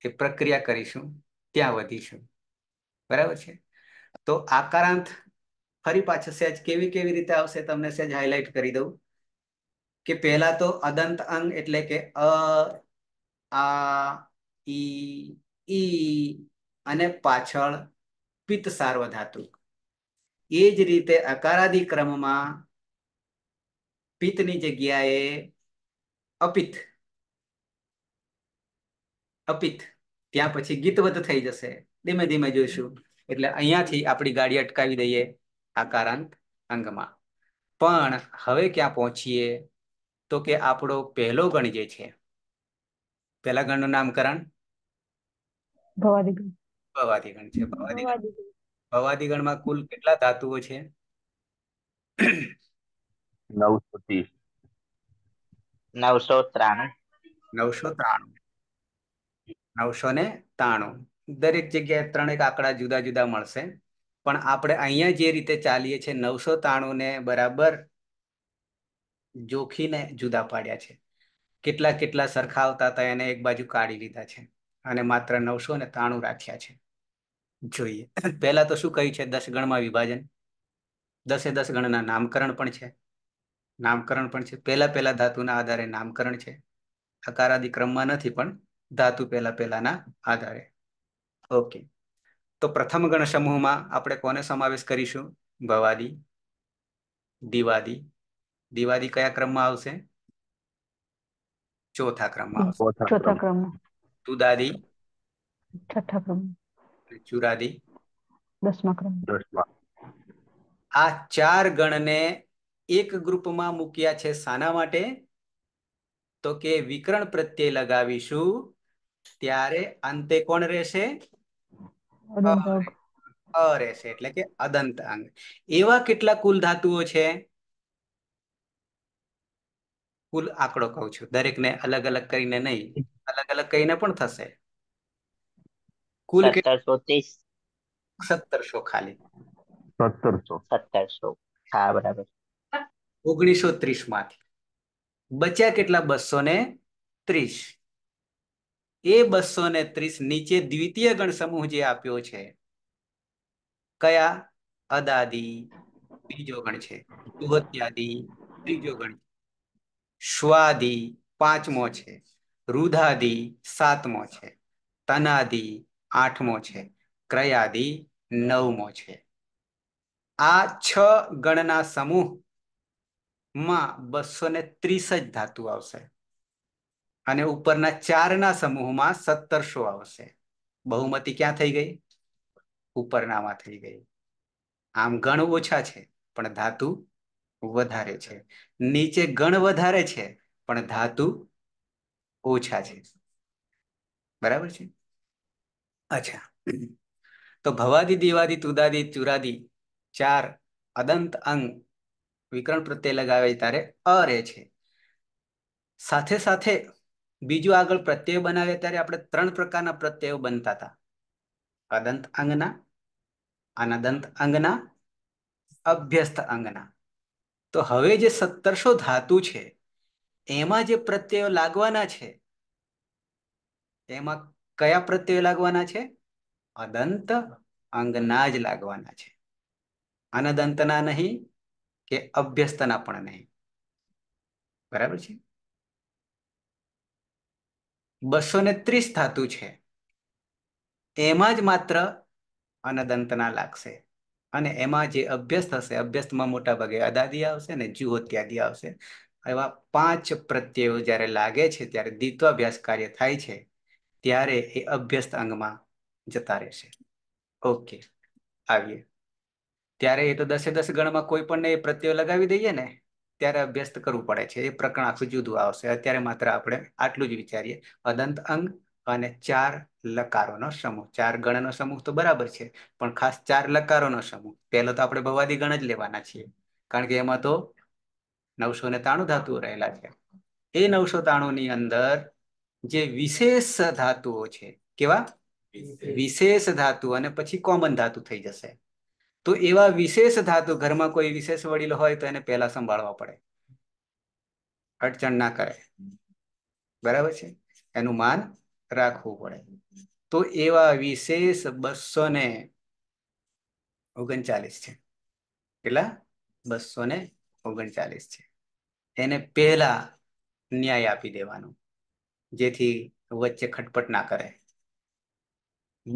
એ પ્રક્રિયા કરીશું ત્યાં વધીશું બરાબર છે તો આકારાંત ફરી પાછા સહેજ કેવી કેવી રીતે આવશે તમને સહેજ હાઇલાઇટ કરી દઉં કે પહેલા તો અદંત અંગ એટલે કે અ આ ઈ ઈ અને પાછળ પિત્ત સાર્વધાતુક એ જ રીતે અકારાદી ક્રમમાં પિત્તની જગ્યાએ અપિત અપિત ત્યાં પછી ગીતવત થઈ જશે ધીમે ધીમે જોઈશું એટલે અહીંયાથી આપણી ગાડી અટકાવી દઈએ આકારાંત અંગમાં પણ હવે ક્યાં પહોંચીએ તો કે આપણો પહેલો ગણ જે છે પહેલા ગણનું નામકરણ ભવાદિગણ ભવાદિગણ છે ભવાદિગણ ભવાદિગણમાં કુલ કેટલા ધાતુઓ છે નવસો ત્રીસ નવસો ત્રાણું નવસો ને ત્રાણું દરેક જગ્યાએ ત્રણેક આંકડા જુદા જુદા મળશે પણ આપણે અહીંયા જે રીતે ચાલીએ છીએ નવસો ત્રાણું ને બરાબર જોખીને જુદા પાડ્યા છે કેટલા કેટલા સરખાવતા હતા એને એક બાજુ કાઢી લીધા છે અને માત્ર નવસો ને ત્રાણું રાખ્યા છે જોઈએ પહેલા તો શું કહ્યું છે દસ ગણમાં વિભાજન દસે દસ ગણના નામકરણ પણ છે નામકરણ પણ છે પહેલા પહેલા ધાતુના આધારે નામકરણ છે અકારાદી ક્રમમાં નથી પણ ધાતુ પહેલા પહેલાના આધારે ઓકે તો પ્રથમ ગણ સમૂહમાં આપણે કોને સમાવેશ કરીશું ભવાદી દિવાદી દિવાળી કયા ક્રમમાં આવશે ચોથા ક્રમમાં આવશે ચોથા ક્રમમાં તુદાદી છઠ્ઠા ક્રમ ચુરાદી દસમા ક્રમ આ ચાર ગણને એક ગ્રુપમાં મૂક્યા છે સાના માટે તો કે વિકરણ પ્રત્યય લગાવીશું ત્યારે અંતે કોણ રહેશે અ રહેશે એટલે કે અદંત અંગ એવા કેટલા કુલ ધાતુઓ છે કુલ આંકડો કહું છું દરેકને અલગ અલગ કરીને નહીં અલગ અલગ કરીને પણ થશે કુલ સત્તરસો ત્રીસ સત્તરસો ખાલી સત્તરસો સત્તરસો હા બરાબર ઓગણીસો ત્રીસ માંથી બચ્યા કેટલા બસો ને ત્રીસ એ બસો ને ત્રીસ નીચે દ્વિતીય ગણ સમૂહ જે આપ્યો છે કયા અદાદી બીજો ગણ છે ચુહત્યાદી ત્રીજો ગણ છે શ્વાદિ પાંચમો છે રુધાદિ સાતમો છે તનાદિ આઠમો છે ક્રયાદિ નવમો છે આ છ ગણના સમૂહમાં બસો ને ત્રીસ જ ધાતુ આવશે અને ઉપરના ચારના સમૂહમાં સત્તરસો આવશે બહુમતી ક્યાં થઈ ગઈ ઉપરનામાં થઈ ગઈ આમ ગણ ઓછા છે પણ ધાતુ વધારે છે નીચે ગણ વધારે છે પણ ધાતુ ઓછા છે બરાબર છે અચ્છા તો ભવાદી દિવાદી તુદાદી ચુરાદી ચાર અદંત અંગ વિકરણ પ્રત્યે લગાવે ત્યારે અ રહે છે સાથે સાથે બીજું આગળ પ્રત્યય બનાવે ત્યારે આપણે ત્રણ પ્રકારના પ્રત્યયો બનતા હતા અદંત અંગના અનદંત અંગના અભ્યસ્ત અંગના તો હવે જે સત્તરસો ધાતુ છે એમાં જે પ્રત્યયો લાગવાના છે એમાં કયા પ્રત્યયો લાગવાના છે અદંત અંગના જ લાગવાના છે અનદંતના નહીં કે અભ્યસ્તના પણ નહીં બરાબર છે બસો ને ત્રીસ ધાતુ છે એમાં જ માત્ર અનદંતના લાગશે અને એમાં જે અભ્યસ્ત હશે અભ્યસ્તમાં મોટા ભાગે અદાદી આવશે ને જુઓ જુહોત્યાદી આવશે એવા પાંચ પ્રત્યયો જ્યારે લાગે છે ત્યારે દ્વિત્વાભ્યાસ કાર્ય થાય છે ત્યારે એ અભ્યસ્ત અંગમાં જતા રહેશે ઓકે આવીએ ત્યારે એ તો દસે દસ ગણમાં કોઈ પણ એ પ્રત્યયો લગાવી દઈએ ને ત્યારે અભ્યસ્ત કરવું પડે છે એ પ્રકરણ આખું જુદું આવશે અત્યારે માત્ર આપણે આટલું જ વિચારીએ અદંત અંગ અને ચાર લકારોનો સમૂહ ચાર ગણનો સમૂહ તો બરાબર છે પણ ખાસ ચાર લકારોનો સમૂહ પહેલો તો આપણે ભવાદી ગણ જ લેવાના છીએ કારણ કે એમાં તો નવસો ને તાણું ધાતુઓ રહેલા છે એ નવસો ત્રાણું ની અંદર જે વિશેષ ધાતુઓ છે કેવા વિશેષ ધાતુ અને પછી કોમન ધાતુ થઈ જશે તો એવા વિશેષ ધાતુ ઘરમાં કોઈ વિશેષ વડીલ હોય તો એને પહેલા સંભાળવા પડે અડચણ ના કરે બરાબર છે એનું માન રાખવું પડે તો એવા વિશેષ બસો ને ઓગણચાલીસ છે કેટલા બસો ને ઓગણચાલીસ છે એને પહેલા ન્યાય આપી દેવાનો જેથી વચ્ચે ખટપટ ના કરે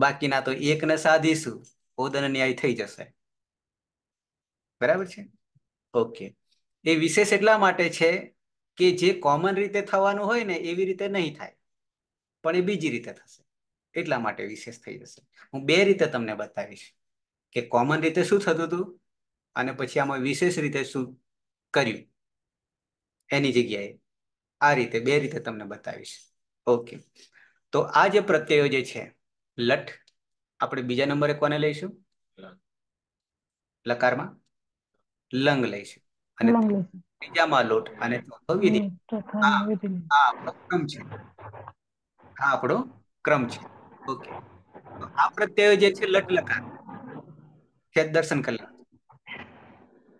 બાકીના તો એકને સાધીશું ઓદન ન્યાય થઈ જશે બરાબર છે ઓકે એ વિશેષ એટલા માટે છે કે જે કોમન રીતે થવાનું હોય ને એવી રીતે નહીં થાય પણ એ બીજી રીતે થશે એટલા માટે વિશેષ થઈ જશે હું બે રીતે તમને બતાવીશ કે કોમન રીતે શું થતું હતું અને પછી આમાં વિશેષ રીતે શું કર્યું એની જગ્યાએ આ રીતે બે રીતે તમને બતાવીશ ઓકે તો આ જે પ્રત્યયો જે છે લઠ આપણે બીજા નંબરે કોને લઈશું લકારમાં લંગ લઈશું અને ત્રીજામાં લોટ અને ચોથો વિધિ આ પ્રથમ છે હા આપણો ક્રમ છે ઓકે આ પ્રત્યય જે છે લટ લકાર ખેદ દર્શન કલા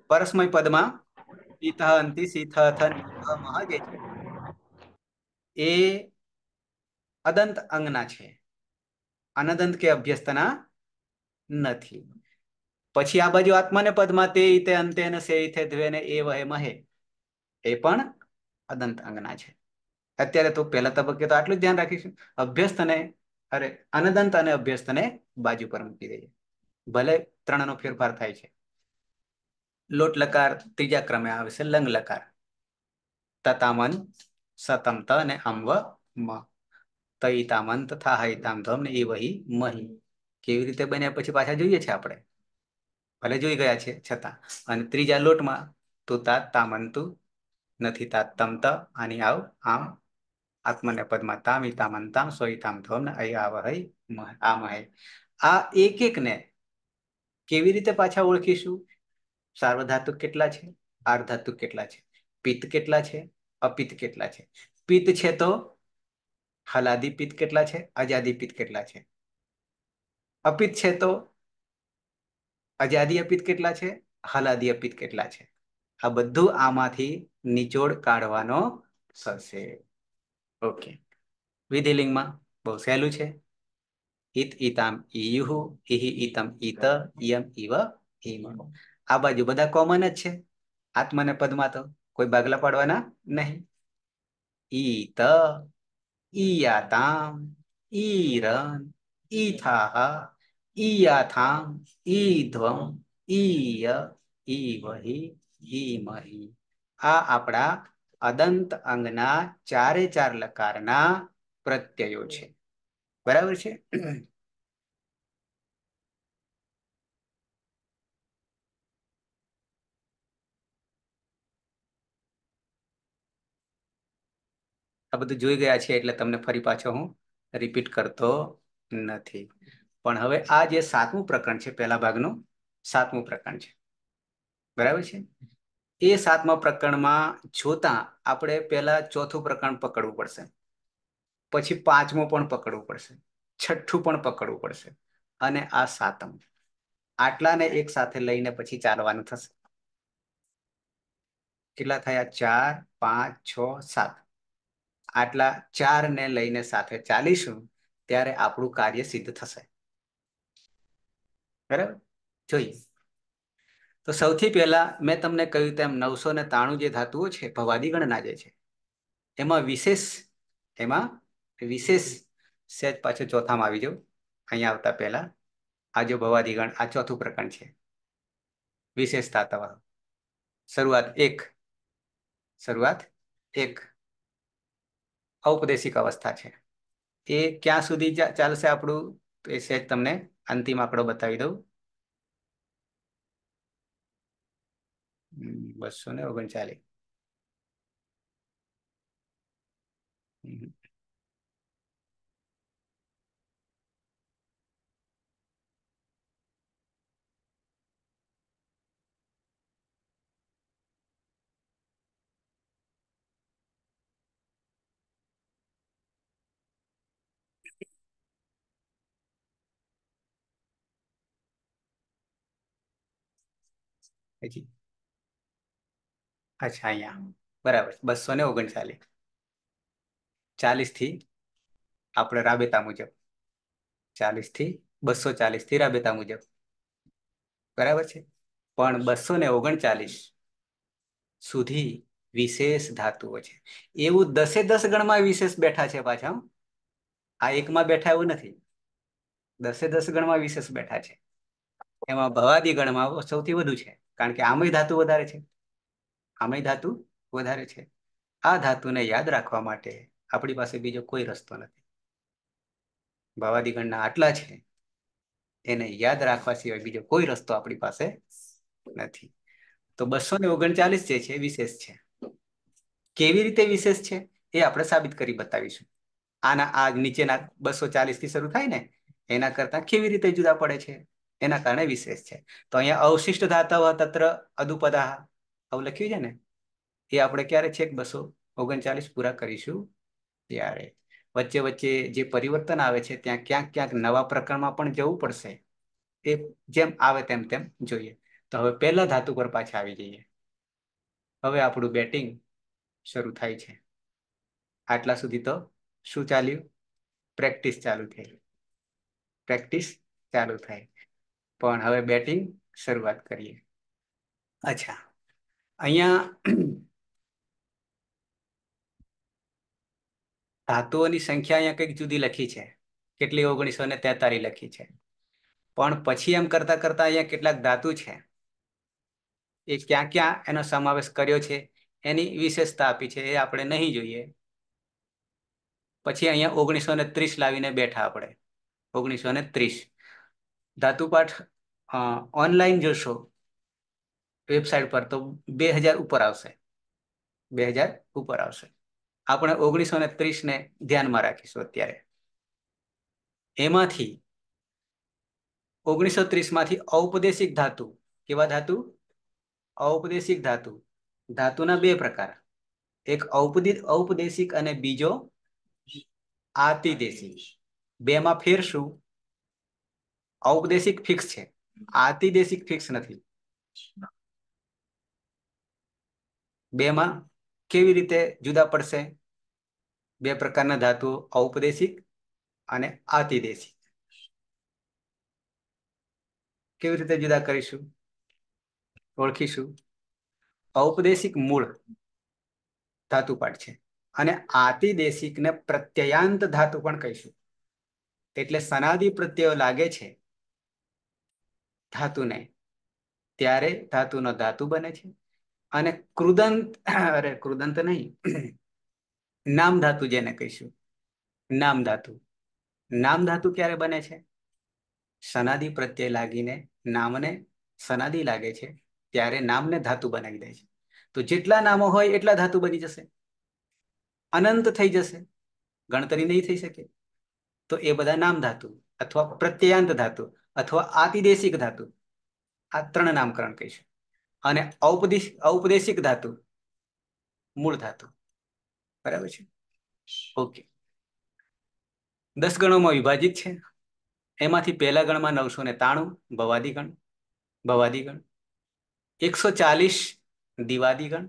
પરસ્મય પદમાં ઈતહ અંતિ સીથ થન મહ જે છે એ અદંત અંગના છે અનદંત કે અભ્યસ્તના નથી પછી આ બાજુ આત્મને પદમાં તે ઈતે અંતે ને સે ઈથે ધ્વે ને એ વહે મહે એ પણ અદંત અંગના છે અત્યારે તો પહેલા તબક્કે તો આટલું જ ધ્યાન રાખીશું અભ્યસ્ત અને અરે અનદંત અને અભ્યસ્તને બાજુ પર મૂકી દઈએ ભલે ત્રણનો ફેરફાર થાય છે લોટ લકાર ત્રીજા ક્રમે આવે છે લંગ લકાર તતામન સતમત અને આમવ મ તૈતામન તથા હૈતામ ધમ ને એ વહી મહી કેવી રીતે બન્યા પછી પાછા જોઈએ છે આપણે ભલે જોઈ ગયા છે છતાં અને ત્રીજા લોટમાં તું તાત તામંતુ નથી તાત તમત આની આવ આમ આત્મને પદમાં તામ તામન તામ સોઈ તામ ધોમ ને અહી આવહય આ મહે આ એક ને કેવી રીતે પાછા ઓળખીશું સાર્વધાતુ કેટલા છે આર્ધાતુક કેટલા છે પિત્ત કેટલા છે અપિત કેટલા છે પિત્ત છે તો હલાદી પિત્ત કેટલા છે આઝાદી પિત્ત કેટલા છે અપિત છે તો અજાદી અપિત કેટલા છે હલાદી અપિત કેટલા છે આ બધું આમાંથી નિચોડ કાઢવાનો થશે ઓકે વિધિલિંગમાં બહુ સહેલું છે હિત ઇતામ ઇયુહુ ઇહિ ઇતમ ઇત ઇયમ ઇવ હિમ આ બાજુ બધા કોમન જ છે આત્મને પદમાં તો કોઈ ભાગલા પાડવાના નહીં ઈત ઈયાતામ ઈરન ઈથાહ ઈયાથામ ઈધ્વમ ઈય ઈવહિ ઈમહિ આ આપણા અદંત અંગના ચારે ચાર લકારના પ્રત્યયો છે બરાબર છે આ બધું જોઈ ગયા છે એટલે તમને ફરી પાછો હું રિપીટ કરતો નથી પણ હવે આ જે સાતમું પ્રકરણ છે પહેલા ભાગનું સાતમું પ્રકરણ છે બરાબર છે એ સાતમા પ્રકરણમાં જોતા આપણે પહેલા ચોથું પ્રકરણ પકડવું પડશે પછી પાંચમું પણ પકડવું પડશે છઠ્ઠું પણ પકડવું પડશે અને આ સાતમ આટલાને એક સાથે લઈને પછી ચાલવાનું થશે કેટલા થયા ચાર પાંચ છ સાત આટલા ચારને લઈને સાથે ચાલીશું ત્યારે આપણું કાર્ય સિદ્ધ થશે બરાબર જોઈએ તો સૌથી પહેલા મેં તમને કહ્યું તેમ નવસો ને તાણું જે ધાતુઓ છે ભવાદી ગણના જે છે એમાં વિશેષ એમાં વિશેષ સેજ પાછો ચોથામાં આવી જાઉં અહીંયા આવતા પહેલા આ જો ભવાદી ગણ આ ચોથું પ્રકરણ છે વિશેષતા તમારું શરૂઆત એક શરૂઆત એક ઔપદેશિક અવસ્થા છે એ ક્યાં સુધી ચાલશે આપણું એ સહેજ તમને અંતિમ આંકડો બતાવી દઉં બસો ને ઓગણચાલીસ Aquí. અચ્છા અહીંયા બરાબર બસો ને ઓગણચાલીસ ચાલીસ થી આપણે રાબેતા મુજબ ચાલીસ થી બસો ચાલીસથી રાબેતા મુજબ બરાબર છે પણ બસો ને ઓગણચાલીસ સુધી વિશેષ ધાતુઓ છે એવું દસે દસ ગણમાં વિશેષ બેઠા છે પાછા આ એકમાં બેઠા એવું નથી દસે દસ ગણમાં વિશેષ બેઠા છે એમાં ભવાદી ગણમાં સૌથી વધુ છે કારણ કે આમય ધાતુ વધારે છે આમય ધાતુ વધારે છે આ ધાતુને યાદ રાખવા માટે આપણી પાસે બીજો કોઈ રસ્તો નથી ભાવાદિગણના આટલા છે એને યાદ રાખવા સિવાય બીજો કોઈ રસ્તો આપણી પાસે નથી તો બસો ને ઓગણચાલીસ જે છે વિશેષ છે કેવી રીતે વિશેષ છે એ આપણે સાબિત કરી બતાવીશું આના આ નીચેના બસો ચાલીસ થી શરૂ થાય ને એના કરતા કેવી રીતે જુદા પડે છે એના કારણે વિશેષ છે તો અહીંયા અવશિષ્ટ ધાતવ તત્ર અદુપદાહ આવું લખ્યું છે ને એ આપણે ક્યારે છેક બસો ઓગણચાલીસ પૂરા કરીશું ત્યારે વચ્ચે વચ્ચે જે પરિવર્તન આવે છે ત્યાં ક્યાંક ક્યાંક નવા પ્રકરણમાં પણ જવું પડશે એ જેમ આવે તેમ તેમ જોઈએ તો હવે પહેલા ધાતુ પર પાછા આવી જઈએ હવે આપણું બેટિંગ શરૂ થાય છે આટલા સુધી તો શું ચાલ્યું પ્રેક્ટિસ ચાલુ થઈ પ્રેક્ટિસ ચાલુ થાય પણ હવે બેટિંગ શરૂઆત કરીએ અચ્છા અહીંયા ધાતુઓની સંખ્યા અહીંયા કંઈક જુદી લખી છે કેટલી ઓગણીસો ને લખી છે પણ પછી એમ કરતા કરતા અહીંયા કેટલાક ધાતુ છે એ ક્યાં ક્યાં એનો સમાવેશ કર્યો છે એની વિશેષતા આપી છે એ આપણે નહીં જોઈએ પછી અહીંયા ઓગણીસો ને ત્રીસ લાવીને બેઠા આપણે ઓગણીસો ને ત્રીસ ધાતુપાઠ ઓનલાઈન જોશો વેબસાઇટ પર તો બે હજાર ઉપર આવશે બે હજાર ઉપર આવશે આપણે ઓગણીસો ને ત્રીસને ધ્યાનમાં રાખીશું અત્યારે એમાંથી ઓગણીસો ત્રીસમાંથી ઔપદેશિક ધાતુ કેવા ધાતુ ઔપદેશિક ધાતુ ધાતુના બે પ્રકાર એક ઔપદિત ઔપદેશિક અને બીજો આતિદેશિક બેમાં ફેર શું ઔપદેશિક ફિક્સ છે આતિદેશિક ફિક્સ નથી બેમાં કેવી રીતે જુદા પડશે બે પ્રકારના ધાતુઓ ઔપદેશિક અને આતિદેશિક કેવી રીતે જુદા કરીશું ઓળખીશું ઔપદેશિક મૂળ ધાતુ ધાતુપાઠ છે અને આતિદેશિકને પ્રત્યયાંત ધાતુ પણ કહીશું એટલે સનાદિ પ્રત્યયો લાગે છે ધાતુને ત્યારે ધાતુનો ધાતુ બને છે અને કૃદંત અરે કૃદંત નહીં નામ ધાતુ જેને કહીશું નામ ધાતુ નામ ધાતુ ક્યારે બને છે સનાદિ પ્રત્યય લાગીને નામને સનાદિ લાગે છે ત્યારે નામને ધાતુ બનાવી દે છે તો જેટલા નામો હોય એટલા ધાતુ બની જશે અનંત થઈ જશે ગણતરી નહીં થઈ શકે તો એ બધા નામ ધાતુ અથવા પ્રત્યયાંત ધાતુ અથવા આતિદેશિક ધાતુ આ ત્રણ નામકરણ કહીશું અને ઔપદેશ ઔપદેશિક ધાતુ મૂળ ધાતુ બરાબર છે ઓકે દસ ગણોમાં વિભાજિત છે એમાંથી પહેલા ગણમાં નવસો ને તાણું ભવાદી ગણ ભવાદી ગણ એકસો ચાલીસ દિવાદી ગણ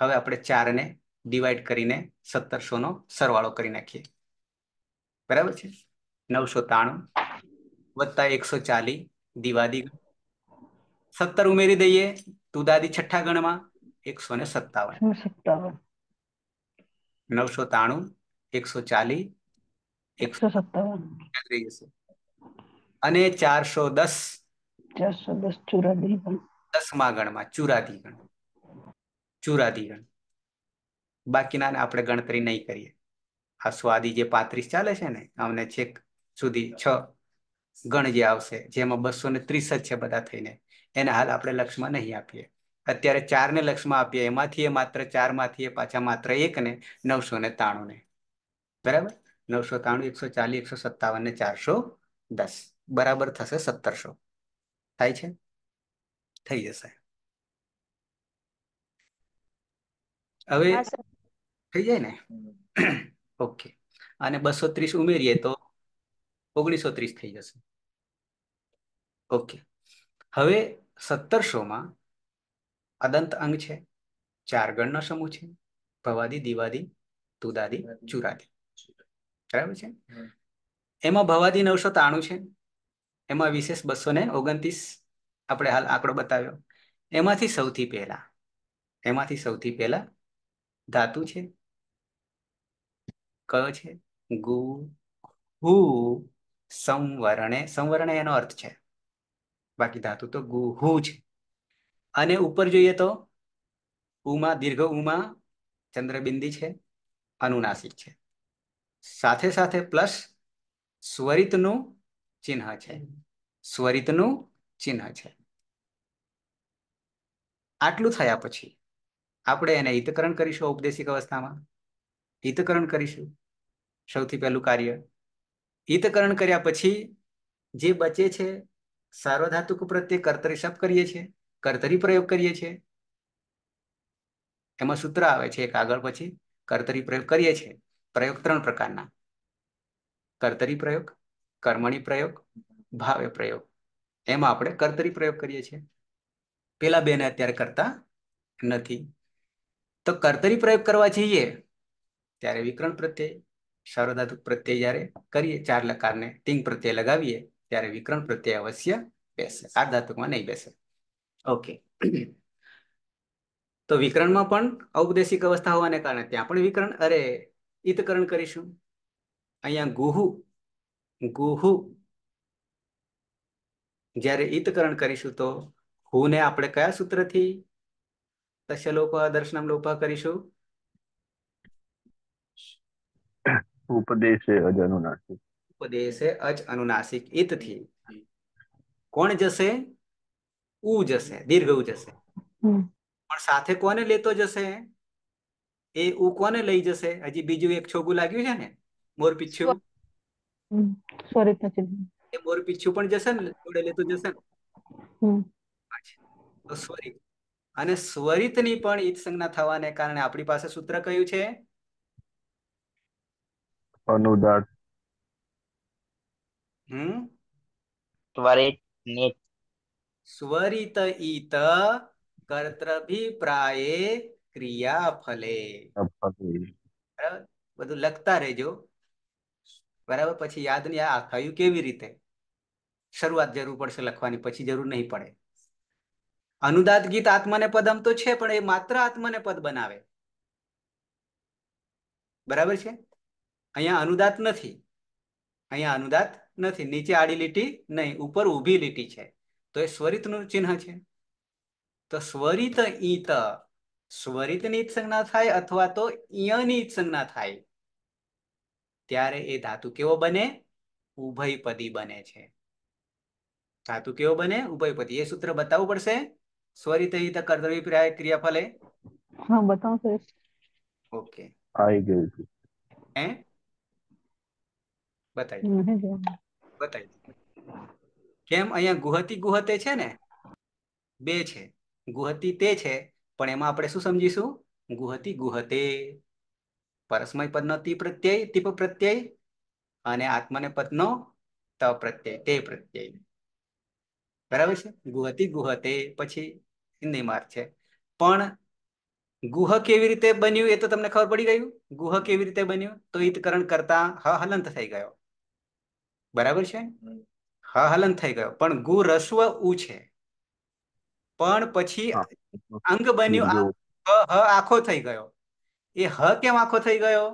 હવે આપણે ચારને ડિવાઈડ કરીને સત્તરસોનો સરવાળો કરી નાખીએ બરાબર છે નવસો ત્રાણું વત્તા એકસો ચાલીસ દિવાદી ગણ સત્તર ઉમેરી દઈએ તું દાદી છઠ્ઠા ગણમાં એકસો ને સત્તાવન નવસો ત્રાણું એકસો ચાલીસ અને ચારસો દસ ચારસો દસ ચુરાદી દસમા ગણમાં ચુરાદી ગણ ચુરાદી ગણ બાકીના આપણે ગણતરી નહીં કરીએ આ સ્વાદી જે પાંત્રીસ ચાલે છે ને અમને છેક સુધી છ ગણ જે આવશે જેમાં બસો ને ત્રીસ જ છે બધા થઈને એને હાલ આપણે લક્ષમાં નહીં આપીએ અત્યારે ચારને લક્ષમાં આપીએ એમાંથી એ માત્ર ચારમાંથી એ પાછા માત્ર એકને નવસો ને ત્રાણુંને બરાબર નવસો ત્રાણું એકસો ચાલીસ એકસો સત્તાવન ને ચારસો દસ બરાબર થશે સત્તરસો થાય છે થઈ જશે હવે થઈ જાય ને ઓકે અને બસો ત્રીસ ઉમેરીએ તો ઓગણીસો ત્રીસ થઈ જશે ઓકે હવે સત્તરસોમાં અદંત અંગ છે ચાર ગણનો સમૂહ છે ભવાદી દિવાદી તુદાદી ચુરાદી બરાબર છે એમાં ભવાદી નવસો તાણું છે એમાં વિશેષ બસો ને ઓગણત્રીસ આપણે હાલ આંકડો બતાવ્યો એમાંથી સૌથી પહેલા એમાંથી સૌથી પહેલા ધાતુ છે કયો છે ગુ હુ સંવરણે સંવરણે એનો અર્થ છે બાકી ધાતુ તો ગુહુ છે અને ઉપર જોઈએ તો ઉમા દીર્ઘ ઉમા ચંદ્રબિંદી છે અનુનાસિક છે સાથે સાથે પ્લસ સ્વરિતનું ચિહ્ન છે સ્વરિતનું ચિહ્ન છે આટલું થયા પછી આપણે એને હિતકરણ કરીશું ઔપદેશિક અવસ્થામાં હિતકરણ કરીશું સૌથી પહેલું કાર્ય હિતકરણ કર્યા પછી જે બચે છે સાર્વધાતુક પ્રત્યે કર્તરી શબ્દ કરીએ છીએ કર્તરી પ્રયોગ કરીએ છીએ એમાં સૂત્ર આવે છે એક આગળ પછી કર્તરી પ્રયોગ કરીએ છીએ પ્રયોગ ત્રણ પ્રકારના કર્તરી પ્રયોગ કર્મણી પ્રયોગ ભાવે પ્રયોગ એમાં આપણે કર્તરી પ્રયોગ કરીએ છીએ પેલા બેને અત્યારે કરતા નથી તો કર્તરી પ્રયોગ કરવા જઈએ ત્યારે વિકરણ પ્રત્યય સાર્વધાતુક પ્રત્યય જ્યારે કરીએ ચાર લકારને ટીંગ પ્રત્યે લગાવીએ ત્યારે વિકરણ પ્રત્યય અવશ્ય બેસે આર્ધાતુકમાં નહીં બેસે ઓકે તો વિકરણમાં પણ ઔપદેશિક અવસ્થા હોવાને કારણે ત્યાં પણ વિકરણ અરે ઈતકરણ કરીશું અહીંયા ગુહુ ગુહુ જ્યારે ઈતકરણ કરીશું તો હુને આપણે કયા સૂત્રથી તસ્યલોપ દર્શનમ લોપ કરીશું ઉપદેશ અજનુનાથી ઉપદેશે અચ અનુનાસિક ઇતથી કોણ જશે ઉ જશે દીર્ઘ ઉ જશે પણ સાથે કોને લેતો જશે એ ઉ કોને લઈ જશે હજી બીજું એક છોગું લાગ્યું છે ને મોર પીછું એ મોર પીછું પણ જશે ને જોડે લેતું જશે ને સ્વરિત અને સ્વરિતની પણ ઈત સંજ્ઞા થવાને કારણે આપણી પાસે સૂત્ર કયું છે અનુદાત સ્વરિત ઈત કર્તૃભિપ્રાયે ક્રિયા ફલે બધું લખતા રહેજો બરાબર પછી યાદ નહીં આ થયું કેવી રીતે શરૂઆત જરૂર પડશે લખવાની પછી જરૂર નહીં પડે અનુદાત ગીત આત્મને પદમ તો છે પણ એ માત્ર આત્મને પદ બનાવે બરાબર છે અહીંયા અનુદાત નથી અહીંયા અનુદાત નથી નીચે આડી લીટી નહીં ઉપર ઊભી લીટી છે તો એ સ્વરિતનું ચિહ્ન છે તો સ્વરિત ઈત સ્વરિતની ઈત સંજ્ઞા થાય અથવા તો ઈયની ઈત સંજ્ઞા થાય ત્યારે એ ધાતુ કેવો બને ઉભયપદી બને છે ધાતુ કેવો બને ઉભયપદી એ સૂત્ર બતાવવું પડશે સ્વરિત ઈત કર્તવ્ય પ્રાય ક્રિયાફલે હા બતાવશે ઓકે આવી ગયું હે બતાવી બતાવી કેમ અહીંયા ગુહતી ગુહતે છે ને બે છે ગુહતી તે છે પણ એમાં આપણે શું સમજીશું ગુહતી ગુહતે પરસ્મય પદનો તિ પ્રત્યય તિપ પ્રત્યય અને આત્મને પદનો ત પ્રત્યય તે પ્રત્યય બરાબર છે ગુહતી ગુહતે પછી હિન્દી માર્ગ છે પણ ગુહ કેવી રીતે બન્યું એ તો તમને ખબર પડી ગયું ગુહ કેવી રીતે બન્યું તો હિતકરણ કરતા હ હલંત થઈ ગયો બરાબર છે હલન થઈ ગયો પણ ગુ રસ્વ ઉ છે પણ પછી અંગ બન્યું હ આખો થઈ ગયો એ હ કેમ આખો થઈ ગયો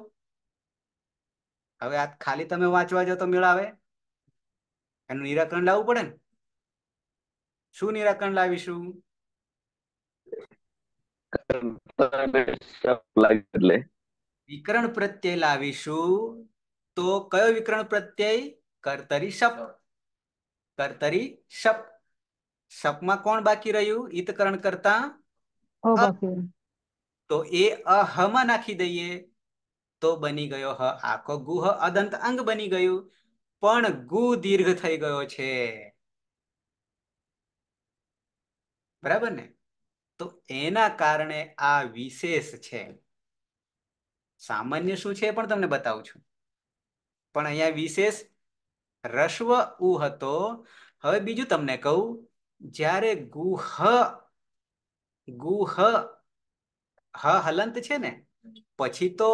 હવે આ ખાલી તમે વાંચવા જાઓ તો મેળાવે એનું નિરાકરણ લાવવું પડે ને શું નિરાકરણ લાવીશું વિકરણ પ્રત્યય લાવીશું તો કયો વિકરણ પ્રત્યય કર્તરી શપ કર્તરી શપ શપમાં કોણ બાકી રહ્યું ઈતકરણ કરતા તો એ અહમાં નાખી દઈએ તો બની ગયો હ આખો ગુહ અદંત અંગ બની ગયું પણ ગુ દીર્ઘ થઈ ગયો છે બરાબર ને તો એના કારણે આ વિશેષ છે સામાન્ય શું છે પણ તમને બતાવું છું પણ અહીંયા વિશેષ રશ્વ ઉ હતો હવે બીજું તમને કહું જ્યારે ગુહ ગુહ હ હલંત છે ને પછી તો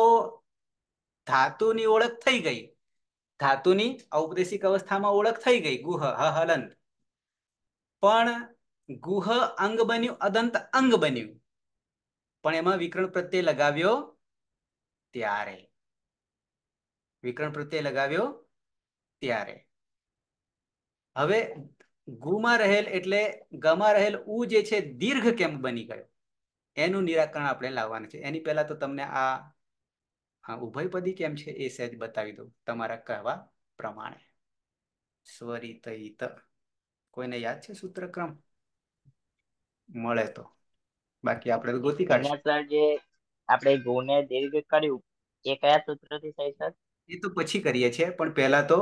ધાતુની ઓળખ થઈ ગઈ ધાતુની ઔપદેશિક અવસ્થામાં ઓળખ થઈ ગઈ ગુહ હ હલંત પણ ગુહ અંગ બન્યું અદંત અંગ બન્યું પણ એમાં વિકરણ પ્રત્યય લગાવ્યો ત્યારે વિકરણ પ્રત્યય લગાવ્યો ત્યારે હવે ગુમાં રહેલ એટલે ગમાં રહેલ ઉ જે છે દીર્ઘ કેમ બની ગયો એનું નિરાકરણ આપણે લાવવાનું છે એની પહેલા તો તમને આ ઉભયપદી કેમ છે એ સહેજ બતાવી દઉં તમારા કહેવા પ્રમાણે સ્વરિતયિત કોઈને યાદ છે સૂત્રક્રમ મળે તો બાકી આપણે ગોતી કાઢીશું આપણે ગુને દીર્ઘ કર્યું એ કયા સૂત્રથી થાય સર એ તો પછી કરીએ છીએ પણ પહેલા તો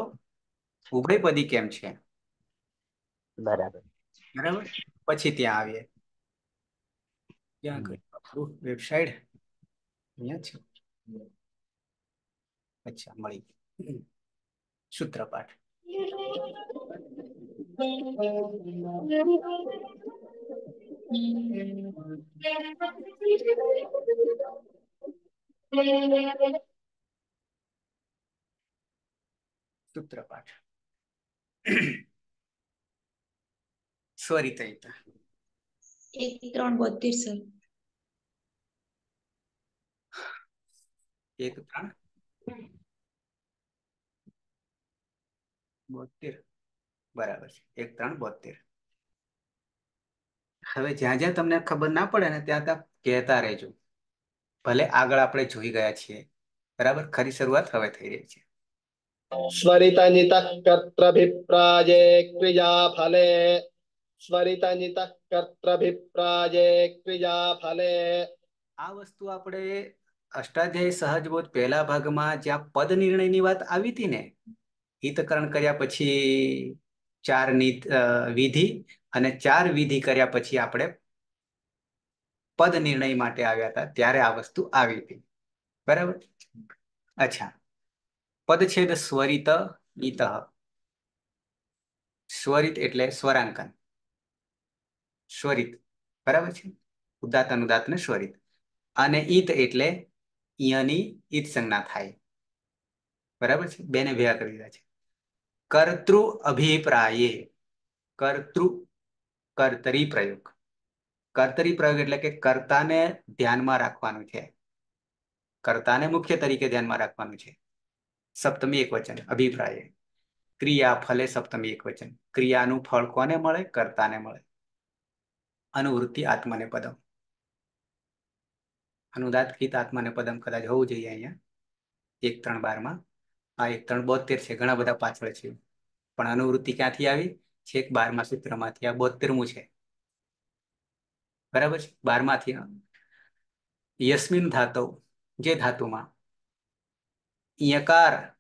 ઉભયપદી કેમ છે બરાબર બરાબર પછી ત્યાં આવીએ ક્યાં ગયું અહીંયા છે અચ્છા મળી સૂત્રપાઠ સૂત્રપાઠ સોરી તૈતા એક ત્રણ બોતેર સર એક ત્રણ બોતેર બરાબર છે એક ત્રણ બોતેર હવે જ્યાં જ્યાં તમને ખબર ના પડે ને ત્યાં ત્યાં કહેતા રહેજો ભલે આગળ આપણે જોઈ ગયા છીએ બરાબર ખરી શરૂઆત હવે થઈ રહી છે स्वरितनितः कर्तृभिप्राजे क्रियाफले स्वरितनितः कर्तृभिप्राजे क्रियाफले આ વસ્તુ આપણે અષ્ટાધ્યાયી સહજબોધ પહેલા ભાગમાં જ્યાં પદ નિર્ણયની વાત આવી હતી ને હિતકરણ કર્યા પછી ચાર વિધિ અને ચાર વિધિ કર્યા પછી આપણે પદ નિર્ણય માટે આવ્યા હતા ત્યારે આ વસ્તુ આવી હતી બરાબર અચ્છા પદછેદ સ્વરિત ઇત સ્વરિત એટલે સ્વરાંકન સ્વરિત બરાબર છે ઉદાત અનુદાત ને સ્વરિત અને ઈત એટલે ઈયની ઈત સંજ્ઞા થાય બરાબર છે બેને ભેગા કરી દીધા છે કર્તૃ અભિપ્રાયે કર્તૃ કર્તરી પ્રયોગ કર્તરી પ્રયોગ એટલે કે કર્તાને ધ્યાનમાં રાખવાનું છે કર્તાને મુખ્ય તરીકે ધ્યાનમાં રાખવાનું છે સપ્તમી એક વચન અભિપ્રાય ક્રિયા ફલે સપ્તમી એક વચન ક્રિયાનું ફળ કોને મળે કર્તાને મળે અનુવૃત્તિ આત્માને પદમ અનુદાત ગીત આત્માને પદમ કદાચ હોવું જોઈએ અહીંયા એક ત્રણ બારમાં આ એક ત્રણ બોતેર છે ઘણા બધા પાછળ છે પણ અનુવૃત્તિ ક્યાંથી આવી છેક બારમા સૂત્રમાંથી આ બોતેરમું છે બરાબર છે બારમાંથી યસ્મિન ધાતવ જે ધાતુમાં યકાર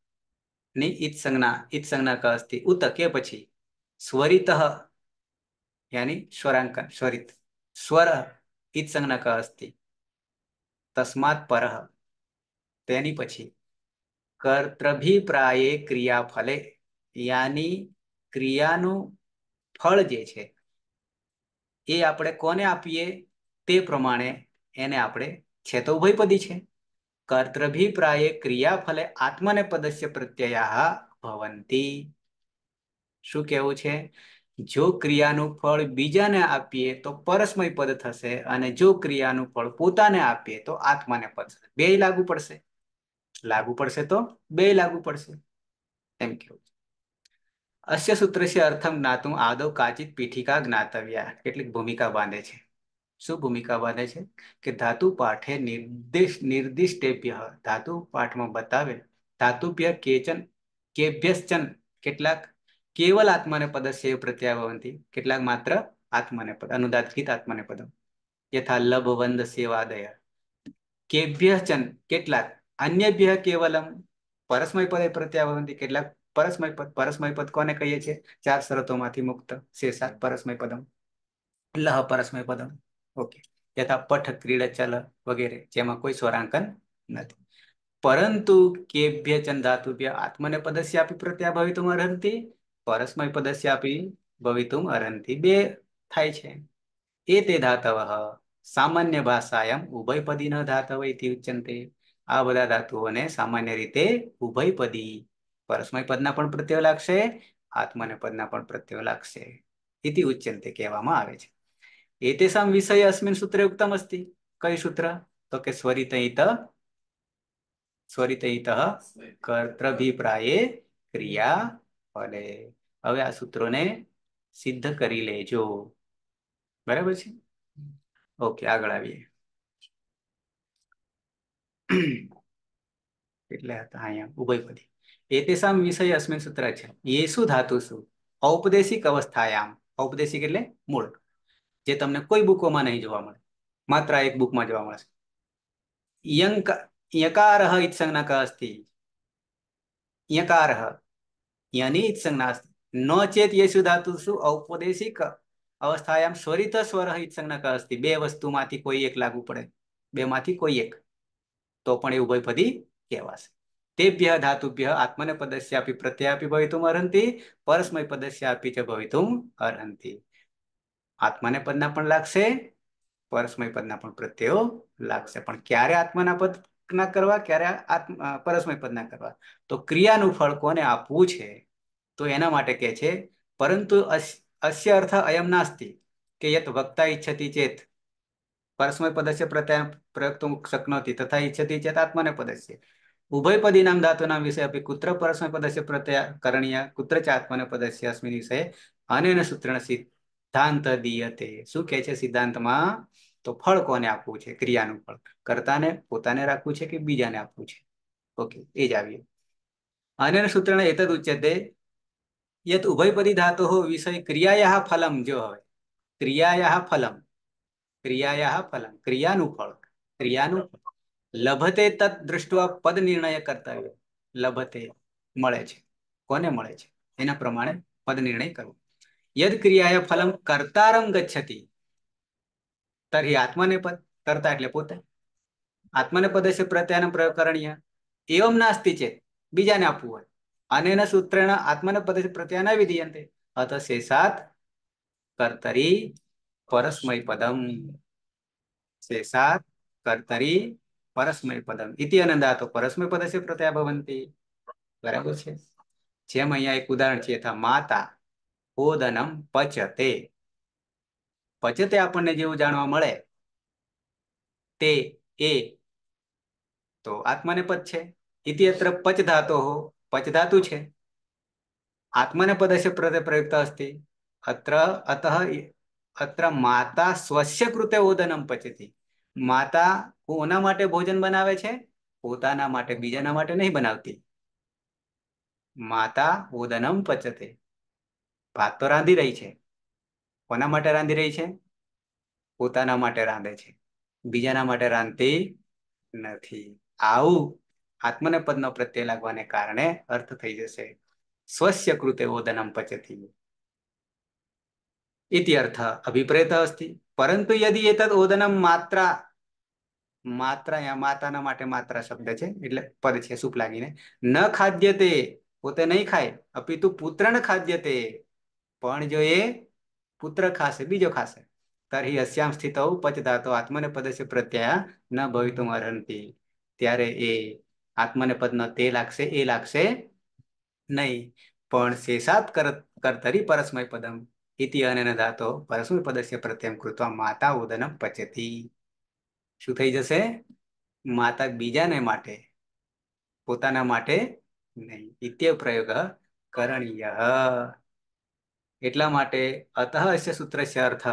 ની ઈત સંજ્ઞા ઈત સંજ્ઞા ક અસ્તિ ઉત કે પછી સ્વરિત યાની સ્વરાંક સ્વરિત સ્વર ઈત સંજ્ઞા ક અસ્તિ તસ્માત પર તેની પછી કર્તૃભિપ્રાયે ક્રિયા ફલે યાની ક્રિયાનું ફળ જે છે એ આપણે કોને આપીએ તે પ્રમાણે એને આપણે છે તો ઉભયપદી છે કર્તૃભિપ્રાયે ફલે આત્મને પદસ્ય પ્રત્યયા ભવંતી શું કેવું છે જો ક્રિયાનું ફળ બીજાને આપીએ તો પરસ્મય પદ થશે અને જો ક્રિયાનું ફળ પોતાને આપીએ તો આત્માને પદ થશે બે લાગુ પડશે લાગુ પડશે તો બે લાગુ પડશે એમ કેવું છે અસ્ય સૂત્રસ્ય અર્થમ જ્ઞાતું આદવ કાચિત પીઠિકા જ્ઞાતવ્યા કેટલીક ભૂમિકા બાંધે છે શું ભૂમિકા ભજવે છે કે ધાતુ પાઠે નિર્દેશ નિર્દિષ્ટેભ્ય ધાતુ પાઠમાં બતાવે ધાતુભ્ય કેચન કેભ્યશ્ચન કેટલાક કેવલ આત્માને પદ સેવ પ્રત્યાભવંતી કેટલાક માત્ર આત્માને પદ અનુદાત આત્માને પદ યથા લભ વંદ સેવાદય કેભ્યચન કેટલાક અન્યભ્ય કેવલમ પરસ્મય પદે પ્રત્યાભવંતી કેટલાક પરસ્મય પદ પરસ્મય પદ કોને કહીએ છીએ ચાર શરતોમાંથી મુક્ત શેષાત પરસ્મય પદમ લહ પરસ્મય પદમ ઓકે તથા પઠ ક્રીડચલ વગેરે જેમાં કોઈ સ્વરાંકન નથી પરંતુ કેભ્ય ચંધાતુભ્ય આત્મને પદસ્યાપી પ્રત્યા ભવિતુમ અરહંતી પરસ્મય પદસ્યાપી ભવિતુમ અરહંતી બે થાય છે એ તે ધાતવ સામાન્ય ભાષાયમ ઉભયપદી ન ધાતવ ઇતિ ઉચ્યંતે આ બધા ધાતુઓને સામાન્ય રીતે ઉભયપદી પરસ્મય પદના પણ પ્રત્યય લાગશે આત્મને પદના પણ પ્રત્યય લાગશે ઇતિ ઉચ્યંતે કહેવામાં આવે છે एतेषां विषये अस्मिन् सूत्रे उक्तमस्ति कयि सूत्र तो के स्वरितैत સ્વરિતઈતઃ કર્તૃભિપ્રાયે ક્રિયા ફલે હવે આ સૂત્રોને સિદ્ધ કરી લેજો બરાબર છે ઓકે આગળ આવીએ એટલે હતા અહીંયા ઉભયપદી એતેસામ વિષય અસ્મિન સૂત્ર છે યેસુ શું ઔપદેશિક અવસ્થાયામ ઔપદેશિક એટલે મૂળ જે તમને કોઈ બુકોમાં નહીં જોવા મળે માત્ર એક બુકમાં જોવા મળશે યંક યકારહ ઇત્સંજ્ઞા ક અસ્તિ યકારહ યની ઇત્સંજ્ઞા અસ્તિ ન ચેત યેસુ ધાતુષુ ઔપદેશિક અવસ્થાયામ સ્વરિત સ્વર ઇત્સંજ્ઞા ક અસ્તિ બે વસ્તુમાંથી કોઈ એક લાગુ પડે બેમાંથી કોઈ એક તો પણ એ ઉભયપદી કહેવાશે તેભ્ય ધાતુભ્ય આત્મને પદસ્યાપી પ્રત્યાપી ભવિતુમ અર્હંતિ પરસ્મય આપી ચ ભવિતુમ અર્હંતિ આત્માને પદના પણ લાગશે પરસ્મય પદના પણ પ્રત્યયો લાગશે પણ ક્યારે આત્માના પદ ના કરવા ક્યારે આત્મા પરસ્મય પદના કરવા તો ક્રિયાનું ફળ કોને આપવું છે તો એના માટે કે છે પરંતુ અસ્ય અર્થ અયમ નાસ્તિ કે યત વક્તા ઈચ્છતી ચેત પરસ્મય પદસ્ય પ્રત્યય પ્રયોક્તું શક્નોતી તથા ઈચ્છતી ચેત આત્માને પદસ્ય ઉભય પદીનામ ધાતુના વિષય અપી કુત્ર પરસ્મય પદસ્ય પ્રત્યય કરણીય કુત્ર ચ આત્માને પદસ્ય અસ્મિન વિષય અને સૂત્રણ સિદ્ધ સિદ્ધાંત દિયતે શું કે છે સિદ્ધાંતમાં તો ફળ કોને આપવું છે ક્રિયાનું ફળ કરતાને પોતાને રાખવું છે કે બીજાને આપવું છે ઓકે એ જ આવ્યું અને સૂત્રને એતદ ઉચ્યતે યત ઉભયપદી ધાતો વિષય ક્રિયાયા ફલમ જો હવે ક્રિયાયા ફલમ ક્રિયાયા ફલમ ક્રિયાનું ફળ ક્રિયાનું ફળ લભતે તત દૃષ્ટવા પદ નિર્ણય કર્તવ્ય લભતે મળે છે કોને મળે છે એના પ્રમાણે પદ નિર્ણય કરવો યદ ક્રિયાએ ફલમ કરતારમ ગચ્છતી તરહી આત્મને પદ કરતા એટલે પોતે આત્મને પદ છે પ્રત્યાન પ્રકરણીય એવમ નાસ્તિ છે બીજાને આપવું હોય અનેન સૂત્રેણ આત્મને પદ પ્રત્યાન વિધીયંતે અત શેષાત કર્તરી પરસ્મય પદમ શેષાત કર્તરી પરસ્મય પદમ ઇતિ અનંદા તો પરસ્મય પદ છે પ્રત્યાભવંતી બરાબર છે જેમ અહીંયા એક ઉદાહરણ છે માતા ઓદનમ પચતે પચતે આપણને જેવું જાણવા મળે તે એ તો આત્માને પદ છે ઇતિયત્ર પચ ધાતો હો પચ ધાતુ છે આત્માને પદસ્ય પ્રત્યે પ્રયુક્ત અસ્તી અત્ર અત અત્ર માતા સ્વસ્ય કૃતે ઓદનમ પચતી માતા કોના માટે ભોજન બનાવે છે પોતાના માટે બીજાના માટે નહીં બનાવતી માતા ઓદનમ પચતે ભાત તો રાંધી રહી છે કોના માટે રાંધી રહી છે પોતાના માટે રાંધે છે બીજાના માટે રાંધતી નથી આવું આત્મનેપદનો પ્રત્યય લાગવાને કારણે અર્થ થઈ જશે સ્વસ્ય કૃતે ઓદનમ પચતી ઇતિ અર્થ અભિપ્રેત અસ્તી પરંતુ યદિ એતદ ઓદનમ માત્ર માત્ર યા માતાના માટે માત્ર શબ્દ છે એટલે પદ છે સુપ લાગીને ન ખાદ્ય તે પોતે નહીં ખાય અપિતુ પુત્રને ખાદ્ય તે પણ જો એ પુત્ર ખાશે બીજો ખાશે તરહી હસ્યામ સ્થિત પચદાતો આત્મને પદસ્ય પ્રત્યય ન ભવિત અર્હંતી ત્યારે એ આત્મને પદનો તે લાગશે એ લાગશે નહીં પણ શેષાત કરતરી પરસ્મય પદમ ઇતિ અને ધાતો પરસ્મય પદસ્ય પ્રત્યમ કૃત્વા માતા ઉદનમ પચતી શું થઈ જશે માતા બીજાને માટે પોતાના માટે નહીં ઇત્ય પ્રયોગ કરણીય એટલા માટે અતઃ અસ્ય સૂત્રસ્ય અર્થ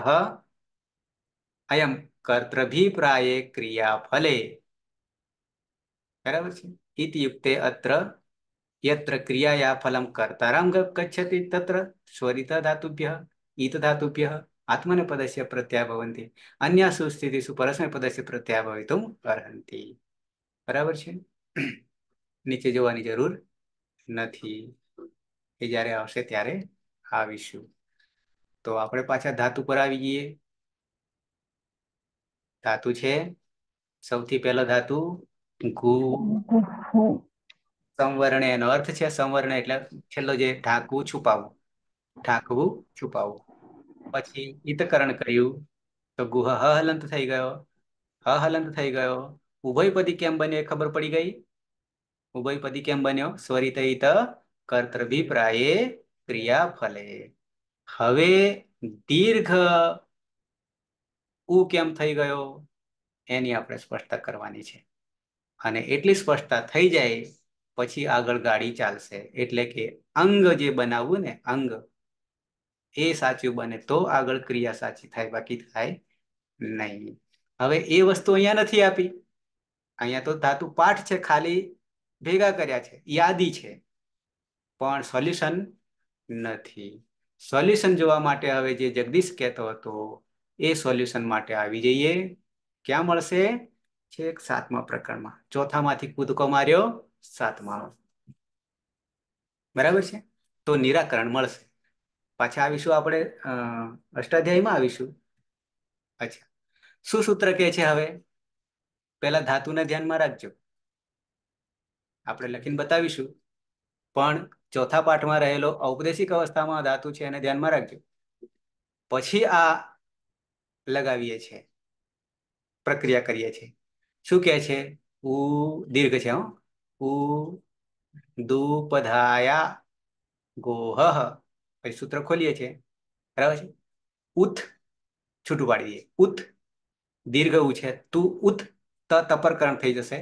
અયમ કર્તૃભિપ્રાયે ક્રિયા ફલે બરાબર છે ઇતિયુક્તે અત્ર યત્ર ક્રિયાયા ફલમ કર્તારામ ગચ્છતિ તત્ર સ્વરિત ધાતુભ્ય ઈત ધાતુભ્ય આત્મનેપદસ્ય પ્રત્યાભવંતી અન્ય સુસ્થિતિષુ પરસ્મયપદસ્ય ભવિતું અર્હંતિ બરાબર છે નીચે જોવાની જરૂર નથી એ જ્યારે આવશે ત્યારે આવીશું તો આપણે પાછા ધાતુ પર આવી જઈએ ધાતુ છે સૌથી પહેલો ધાતુ ઘુ સંવર્ણ એનો અર્થ છે સંવર્ણ એટલે છેલ્લો જે ઢાંકવું છુપાવવું ઢાંકવું છુપાવવું પછી હિતકરણ કર્યું તો ગુહ હ હલંત થઈ ગયો હ હલંત થઈ ગયો ઉભયપદી કેમ બન્યો એ ખબર પડી ગઈ ઉભયપદી કેમ બન્યો સ્વરિત હિત કર્તૃભિપ્રાયે ક્રિયાફલે હવે દીર્ઘ ઉ કેમ થઈ ગયો એની આપણે સ્પષ્ટતા કરવાની છે અને એટલી સ્પષ્ટતા થઈ જાય પછી આગળ ગાડી ચાલશે એટલે કે અંગ જે બનાવવું ને અંગ એ સાચું બને તો આગળ ક્રિયા સાચી થાય બાકી થાય નહીં હવે એ વસ્તુ અહીંયા નથી આપી અહીંયા તો ધાતુ પાઠ છે ખાલી ભેગા કર્યા છે યાદી છે પણ સોલ્યુશન નથી સોલ્યુશન જોવા માટે હવે જે જગદીશ કહેતો હતો એ સોલ્યુશન માટે આવી જઈએ ક્યાં મળશે છેક સાતમા પ્રકરણમાં ચોથામાંથી કૂદકો માર્યો સાતમા બરાબર છે તો નિરાકરણ મળશે પાછા આવીશું આપણે અષ્ટાધ્યાયમાં આવીશું અચ્છા શું સૂત્ર કહે છે હવે પહેલા ધાતુને ધ્યાનમાં રાખજો આપણે લખીને બતાવીશું પણ ચોથા પાઠમાં રહેલો ઔપદેશિક અવસ્થામાં ધાતુ છે એને ધ્યાનમાં રાખજો પછી આ લગાવીએ છીએ પ્રક્રિયા કરીએ છીએ શું કહે છે ઉ દીર્ઘ છે હો ઉ દુપધાયા ગોહ પછી સૂત્ર ખોલીએ છીએ બરાબર છે ઉત છૂટું પાડી દઈએ ઉત દીર્ઘ ઉ છે તું ઉત ત તપરકરણ થઈ જશે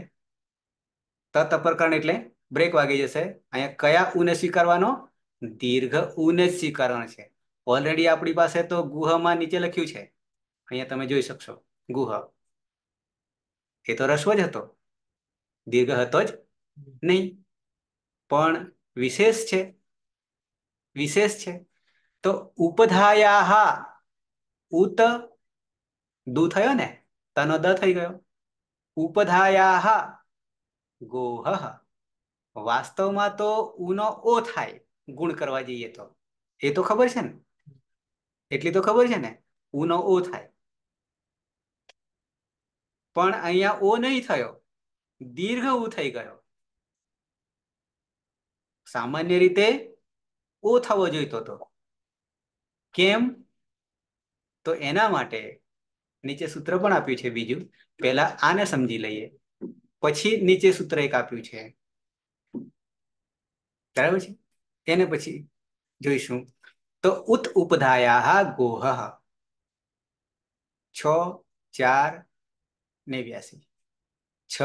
ત તપરકરણ એટલે બ્રેક વાગી જશે અહીંયા કયા ઉને સ્વીકારવાનો દીર્ઘ ઉને જ સ્વીકારવાનો છે ઓલરેડી આપણી પાસે તો ગુહમાં નીચે લખ્યું છે અહીંયા તમે જોઈ શકશો ગુહ એ તો રસ્વ જ હતો દીર્ઘ હતો જ નહીં પણ વિશેષ છે વિશેષ છે તો ઉપધાયા ઉત દુ થયો ને તનો દ થઈ ગયો ઉપધાયા ગોહ વાસ્તવમાં તો ઉનો ઓ થાય ગુણ કરવા જઈએ તો એ તો ખબર છે ને એટલી તો ખબર છે ને ઉનો ઓ થાય પણ અહીંયા ઓ નહીં થયો દીર્ઘ ઉ થઈ ગયો સામાન્ય રીતે ઓ થવો જોઈતો તો કેમ તો એના માટે નીચે સૂત્ર પણ આપ્યું છે બીજું પહેલા આને સમજી લઈએ પછી નીચે સૂત્ર એક આપ્યું છે બરાબર છે એને પછી જોઈશું તો ઉત ઉપધાયા ગોહ છ ચાર નેવ્યાસી છ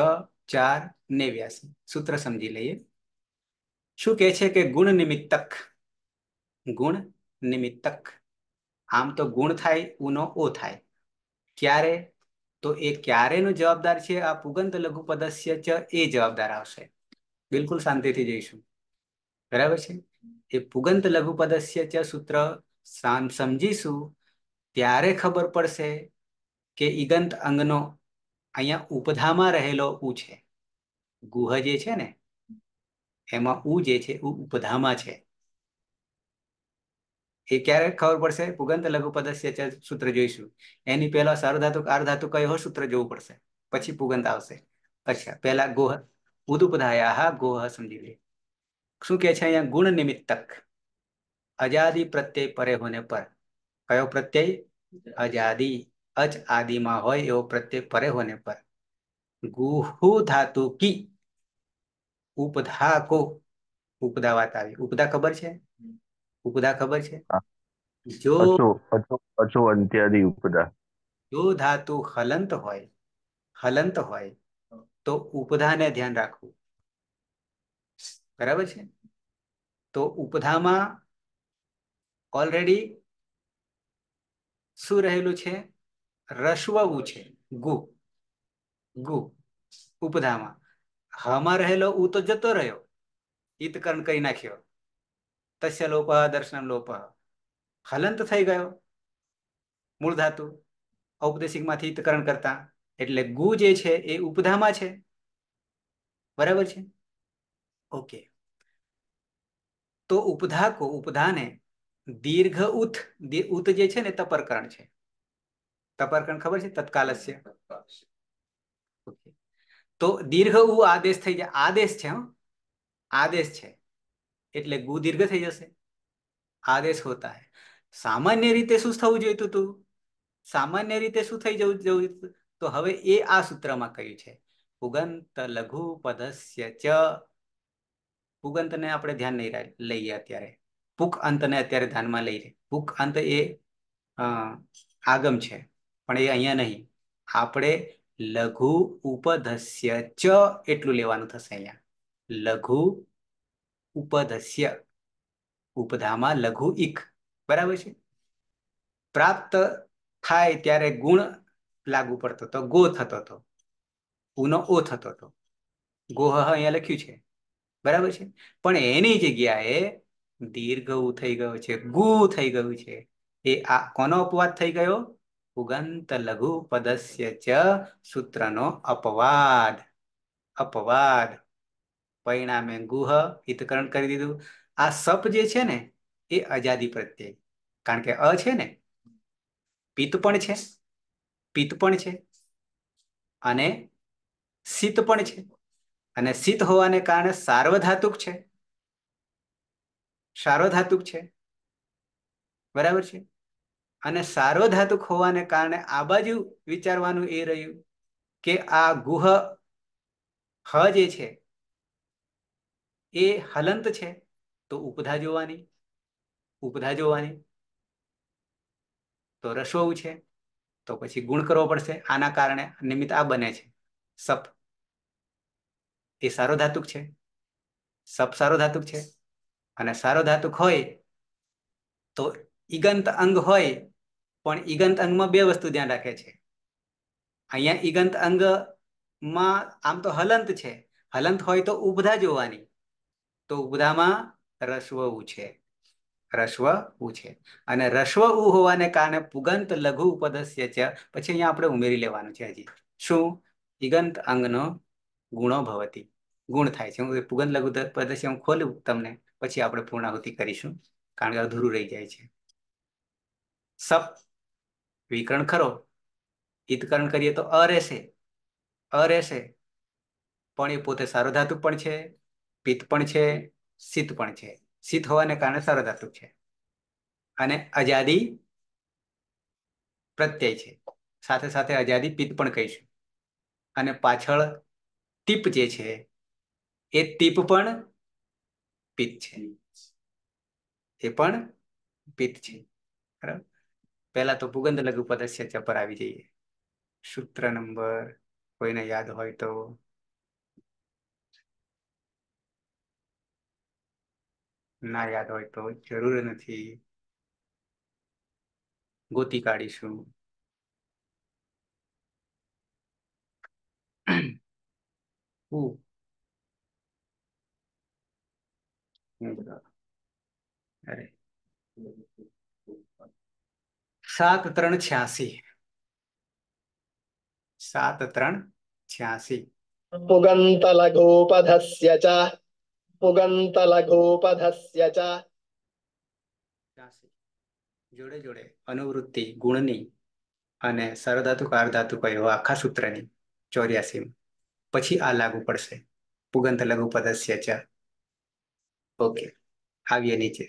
ચાર નેવ્યાસી સૂત્ર સમજી લઈએ શું કહે છે કે ગુણ નિમિત્તક ગુણ નિમિત્તક આમ તો ગુણ થાય ઉનો ઓ થાય ક્યારે તો એ ક્યારેનો જવાબદાર છે આ પુગંત લઘુપદસ્ય ચ એ જવાબદાર આવશે બિલકુલ શાંતિથી જઈશું બરાબર છે એ પુગંત લઘુપદસ્ય ચ સૂત્ર સમજીશું ત્યારે ખબર પડશે કે ઈગંત અંગનો અહીંયા ઉપધામાં રહેલો ઉ છે ગુહ જે છે ને એમાં ઉ જે છે ઉપધામાં છે એ ક્યારે ખબર પડશે પુગંત લઘુપદસ્ય ચ સૂત્ર જોઈશું એની પહેલા સાર્વધાતુક આર્ધાતુ કયો સૂત્ર જોવું પડશે પછી પુગંત આવશે અચ્છા પહેલા ગોહ ઉદુપધાયા ગોહ સમજી લઈએ શું કે છે અહીંયા ગુણ નિમિત્તક અજાદી પ્રત્યય પરે હોને પર કયો પ્રત્યય અજાદી અચ આદિમાં હોય એવો પ્રત્યય પરે હોને પર ગુહુ ધાતુ કી ઉપધા કો ઉપદા વાત આવી ઉપદા ખબર છે ઉપદા ખબર છે જો અચો અંત્યાદી ઉપદા જો ધાતુ હલંત હોય હલંત હોય તો ઉપધાને ધ્યાન રાખવું બરાબર છે તો ઉપધામાં ઓલરેડી શું રહેલું છે રસવવું છે ગુ ગુ ઉપધામાં હમાં રહેલો ઉ તો જતો રહ્યો ઈતકરણ કરી નાખ્યો તસ્ય લોપ દર્શન લોપ હલંત થઈ ગયો મૂળ ધાતુ ઔપદેશિકમાંથી ઈતકરણ કરતા એટલે ગુ જે છે એ ઉપધામાં છે બરાબર છે ओके તો ઉપધા ઉપધાને દીર્ઘ ઉથ ઉત જે છે ને તપરકરણ છે તપરકરણ ખબર છે તત્કાલસ્ય તો દીર્ઘ ઉ આદેશ થઈ જાય આદેશ છે આદેશ છે એટલે ગુ દીર્ઘ થઈ જશે આદેશ હોતા હે સામાન્ય રીતે શું થવું જોઈતું તું સામાન્ય રીતે શું થઈ જવું જવું તો હવે એ આ સૂત્રમાં કહ્યું છે ઉગંત લઘુ પદસ્ય ચ ભૂખ અંતને આપણે ધ્યાન નહીં લઈએ અત્યારે ભૂખ અંતને અત્યારે ધ્યાનમાં લઈએ ભૂખ અંત એ આગમ છે પણ એ અહીંયા નહીં આપણે લઘુ ઉપધસ્ય ચ એટલું લેવાનું થશે અહીંયા લઘુ ઉપધસ્ય ઉપધામાં લઘુ ઇક બરાબર છે પ્રાપ્ત થાય ત્યારે ગુણ લાગુ પડતો હતો ગો થતો હતો ઉનો ઓ થતો હતો ગોહ અહીંયા લખ્યું છે બરાબર છે પણ એની જગ્યાએ દીર્ઘ ઉ થઈ ગયો છે ગુ થઈ ગયું છે એ આ કોનો અપવાદ થઈ ગયો ઉગંત લઘુ પદસ્ય ચ સૂત્રનો અપવાદ અપવાદ પરિણામે ગુહ હિતકરણ કરી દીધું આ સપ જે છે ને એ અજાદી પ્રત્યે કારણ કે અ છે ને પિત્ત પણ છે પિત્ત પણ છે અને સિત પણ છે અને સિત હોવાને કારણે સાર્વધાતુક છે સાર્વધાતુક છે બરાબર છે અને સાર્વધાતુક હોવાને કારણે આ બાજુ વિચારવાનું એ રહ્યું કે આ ગુહ હ જે છે એ હલંત છે તો ઉપધા જોવાની ઉપધા જોવાની તો રસોવું છે તો પછી ગુણ કરવો પડશે આના કારણે નિમિત્ત આ બને છે સપ એ સારો ધાતુક છે સપ સારો ધાતુક છે અને સારો ધાતુક હોય તો ઈગંત અંગ હોય પણ ઈગંત અંગમાં બે વસ્તુ ધ્યાન રાખે છે અહીંયા ઈગંત અંગમાં આમ તો હલંત છે હલંત હોય તો ઉબધા જોવાની તો ઉબધામાં રસ્વ ઉ છે રસ્વ ઉ છે અને રસ્વ ઉ હોવાને કારણે પુગંત લઘુ ઉપદસ્ય છે પછી અહીંયા આપણે ઉમેરી લેવાનું છે હજી શું ઈગંત અંગનો ગુણો ભવતી ગુણ થાય છે હું પુગંધ લઘુ પ્રદર્શન હું ખોલું તમને પછી આપણે પૂર્ણાહુતિ કરીશું કારણ કે અધૂરું રહી જાય છે સપ વિકરણ ખરો ઈતકરણ કરીએ તો અ રહેશે અ રહેશે પણ એ પોતે સારો ધાતુ પણ છે પિત્ત પણ છે શીત પણ છે શીત હોવાને કારણે સારો ધાતુ છે અને આઝાદી પ્રત્યય છે સાથે સાથે આઝાદી પિત્ત પણ કહીશું અને પાછળ ટીપ જે છે એ તીપ પણ પિત્ત છે એ પણ પિત્ત છે બરાબર પહેલા તો ભૂગંધ લઘુ પદસ્ય પર આવી જઈએ સૂત્ર નંબર કોઈને યાદ હોય તો ના યાદ હોય તો જરૂર નથી ગોતી કાઢીશું ઉ સાત ત્રણ છ્યાસી સાત ત્રણ છ્યાસી પુગંત લઘુપધસ્ય ચ પુગંત લઘુપધસ્ય ચ જોડે જોડે અનુવૃત્તિ ગુણની અને સરધાતુ કારધાતુ કયો આખા સૂત્રની ચોર્યાસી પછી આ લાગુ પડશે પુગંત લઘુપદસ્ય ચ ઓકે આવીએ નીચે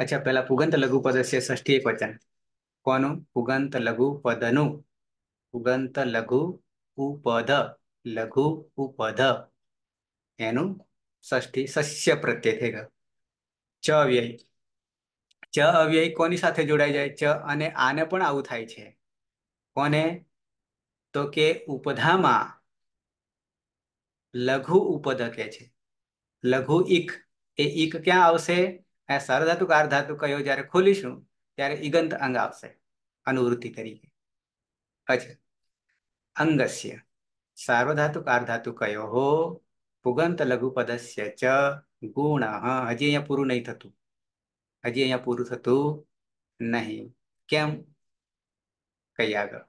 અચ્છા પહેલા પુગંત લઘુ પદ છે ષષ્ઠી એક વચન કોનું પુગંત લઘુ પદનું પુગંત લઘુ ઉપદ લઘુ ઉપદ એનું ષષ્ઠી સસ્ય પ્રત્યય થઈ ગયો ચ અવ્યય ચ અવ્યય કોની સાથે જોડાઈ જાય ચ અને આને પણ આવું થાય છે કોને તો કે ઉપધામાં લઘુ ઉપદ કે છે લઘુ ઇક એ ઈક ક્યાં આવશે અહીંયા સારધાતુક આર્ધાતુ કયો જ્યારે ખોલીશું ત્યારે ઈગંત અંગ આવશે અનુવૃત્તિ તરીકે અચ્છા અંગસ્ય સાર્વધાતુક આર્ધાતુ કયો હો પુગંત લઘુપદસ્ય ચ ગુણ હજી અહીંયા પૂરું નહીં થતું હજી અહીંયા પૂરું થતું નહીં કેમ કઈ આગળ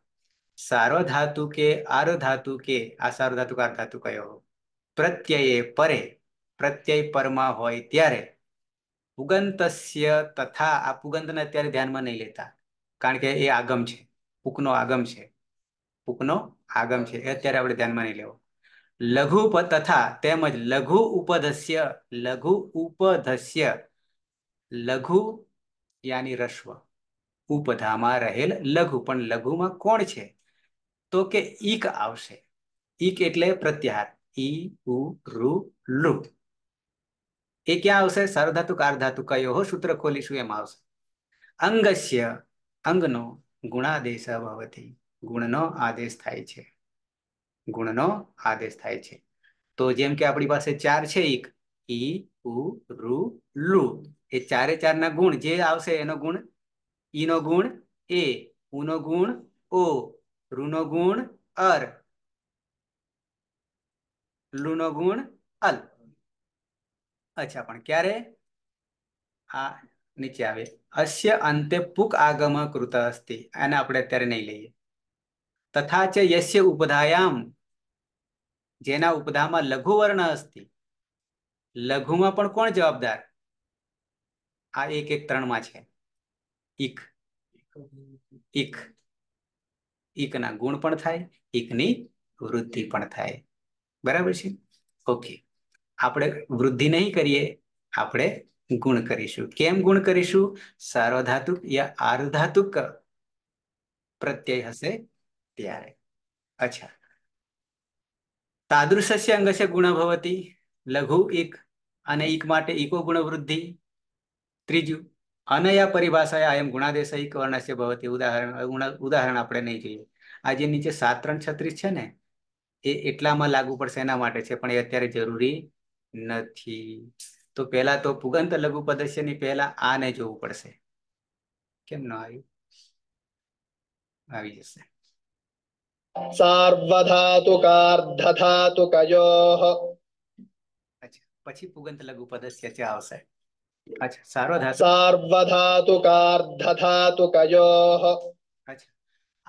સાર્વધાતુ કે આર્ધાતુ કે આ સાર્વધાતુક આર્ધાતુ કયો પ્રત્યયે પરે પ્રત્યય પરમાં હોય ત્યારે પુગંતસ્ય તથા આ પુગંતને અત્યારે ધ્યાનમાં નહીં લેતા કારણ કે એ આગમ છે પુકનો આગમ છે પુકનો આગમ છે એ અત્યારે આપણે ધ્યાનમાં નહીં લેવો લઘુ તથા તેમજ લઘુ ઉપધસ્ય લઘુ ઉપધસ્ય લઘુ યાની રશ્વ ઉપધામાં રહેલ લઘુ પણ લઘુમાં કોણ છે તો કે ઈક આવશે ઈક એટલે પ્રત્યાહાર ઈ ઉ રુ લુ એ ક્યાં આવશે સારધાતુક આર્ધાતુ કયો સૂત્ર ખોલીશું એમાં આવશે અંગસ્ય અંગનો ગુણાદેશ ભવતી ગુણનો આદેશ થાય છે ગુણનો આદેશ થાય છે તો જેમ કે આપણી પાસે ચાર છે એક ઈ ઉ રુ લુ એ ચારે ચાર ના ગુણ જે આવશે એનો ગુણ ઈનો ગુણ એ ઉનો ગુણ ઓ રૂનો ગુણ અર લુનો ગુણ અલ અચ્છા પણ ક્યારે આ નીચે આવે અશ્ય અંતે પુક આગમ કૃત અસ્તિ એને આપણે અત્યારે નહીં લઈએ તથા ચ યસ્ય ઉપધાયામ જેના ઉપધામાં લઘુ વર્ણ અસ્તિ લઘુમાં પણ કોણ જવાબદાર આ એક એક ત્રણમાં છે ઈક ઈક ઈકના ગુણ પણ થાય ઈકની વૃદ્ધિ પણ થાય બરાબર છે ઓકે આપણે વૃદ્ધિ નહીં કરીએ આપણે ગુણ કરીશું કેમ ગુણ કરીશું સાર્વધાતુક યા આર્ધાતુક પ્રત્યય હશે ત્યારે અચ્છા તાદૃશસ્ય અંગસ્ય ગુણભવતી લઘુ એક અને એક માટે ઇકો ગુણવૃદ્ધિ ત્રીજું અનયા પરિભાષા આયમ ગુણાદેશ વર્ણશ્ય ભવતી ઉદાહરણ ઉદાહરણ આપણે નહીં જોઈએ આ જે નીચે સાત ત્રણ છત્રીસ છે ને એ એટલામાં લાગુ પડશે એના માટે છે પણ એ અત્યારે જરૂરી નથી તો પહેલા તો પુગંત લઘુ પદસ્યની પહેલા આને જોવું પડશે કેમ ન આવ્યું આવી જશે પછી પુગંત લઘુ પદસ્ય છે આવશે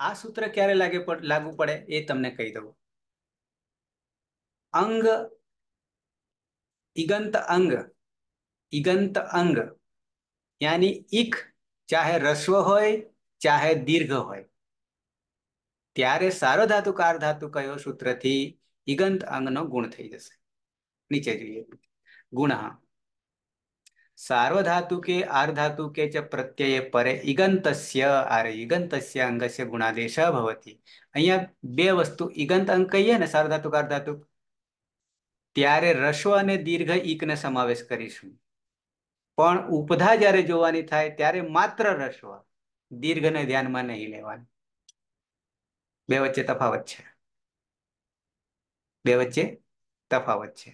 આ સૂત્ર ક્યારે લાગે લાગુ પડે એ તમને કહી દઉં અંગ इगंत अंग इगंत अंग यानी इक चाहे रस्व होय चाहे दीर्घ होय त्यारे सारो धातु कार धातु कयो सूत्र थी इगंत अंग नो गुण थी जैसे नीचे जुए गुण सार्व धातु के आर धातु के च प्रत्यय परे इगंत आर इगंत अंग से गुणादेश भवती अहिया बे वस्तु इगंत अंग कही है ना सार्व धातु कार धातु ત્યારે રસ્વ અને દીર્ઘ ઈકને સમાવેશ કરીશું પણ ઉપધા જ્યારે જોવાની થાય ત્યારે માત્ર રસ્વ દીર્ઘને ધ્યાનમાં નહીં લેવાનું બે વચ્ચે તફાવત છે બે વચ્ચે તફાવત છે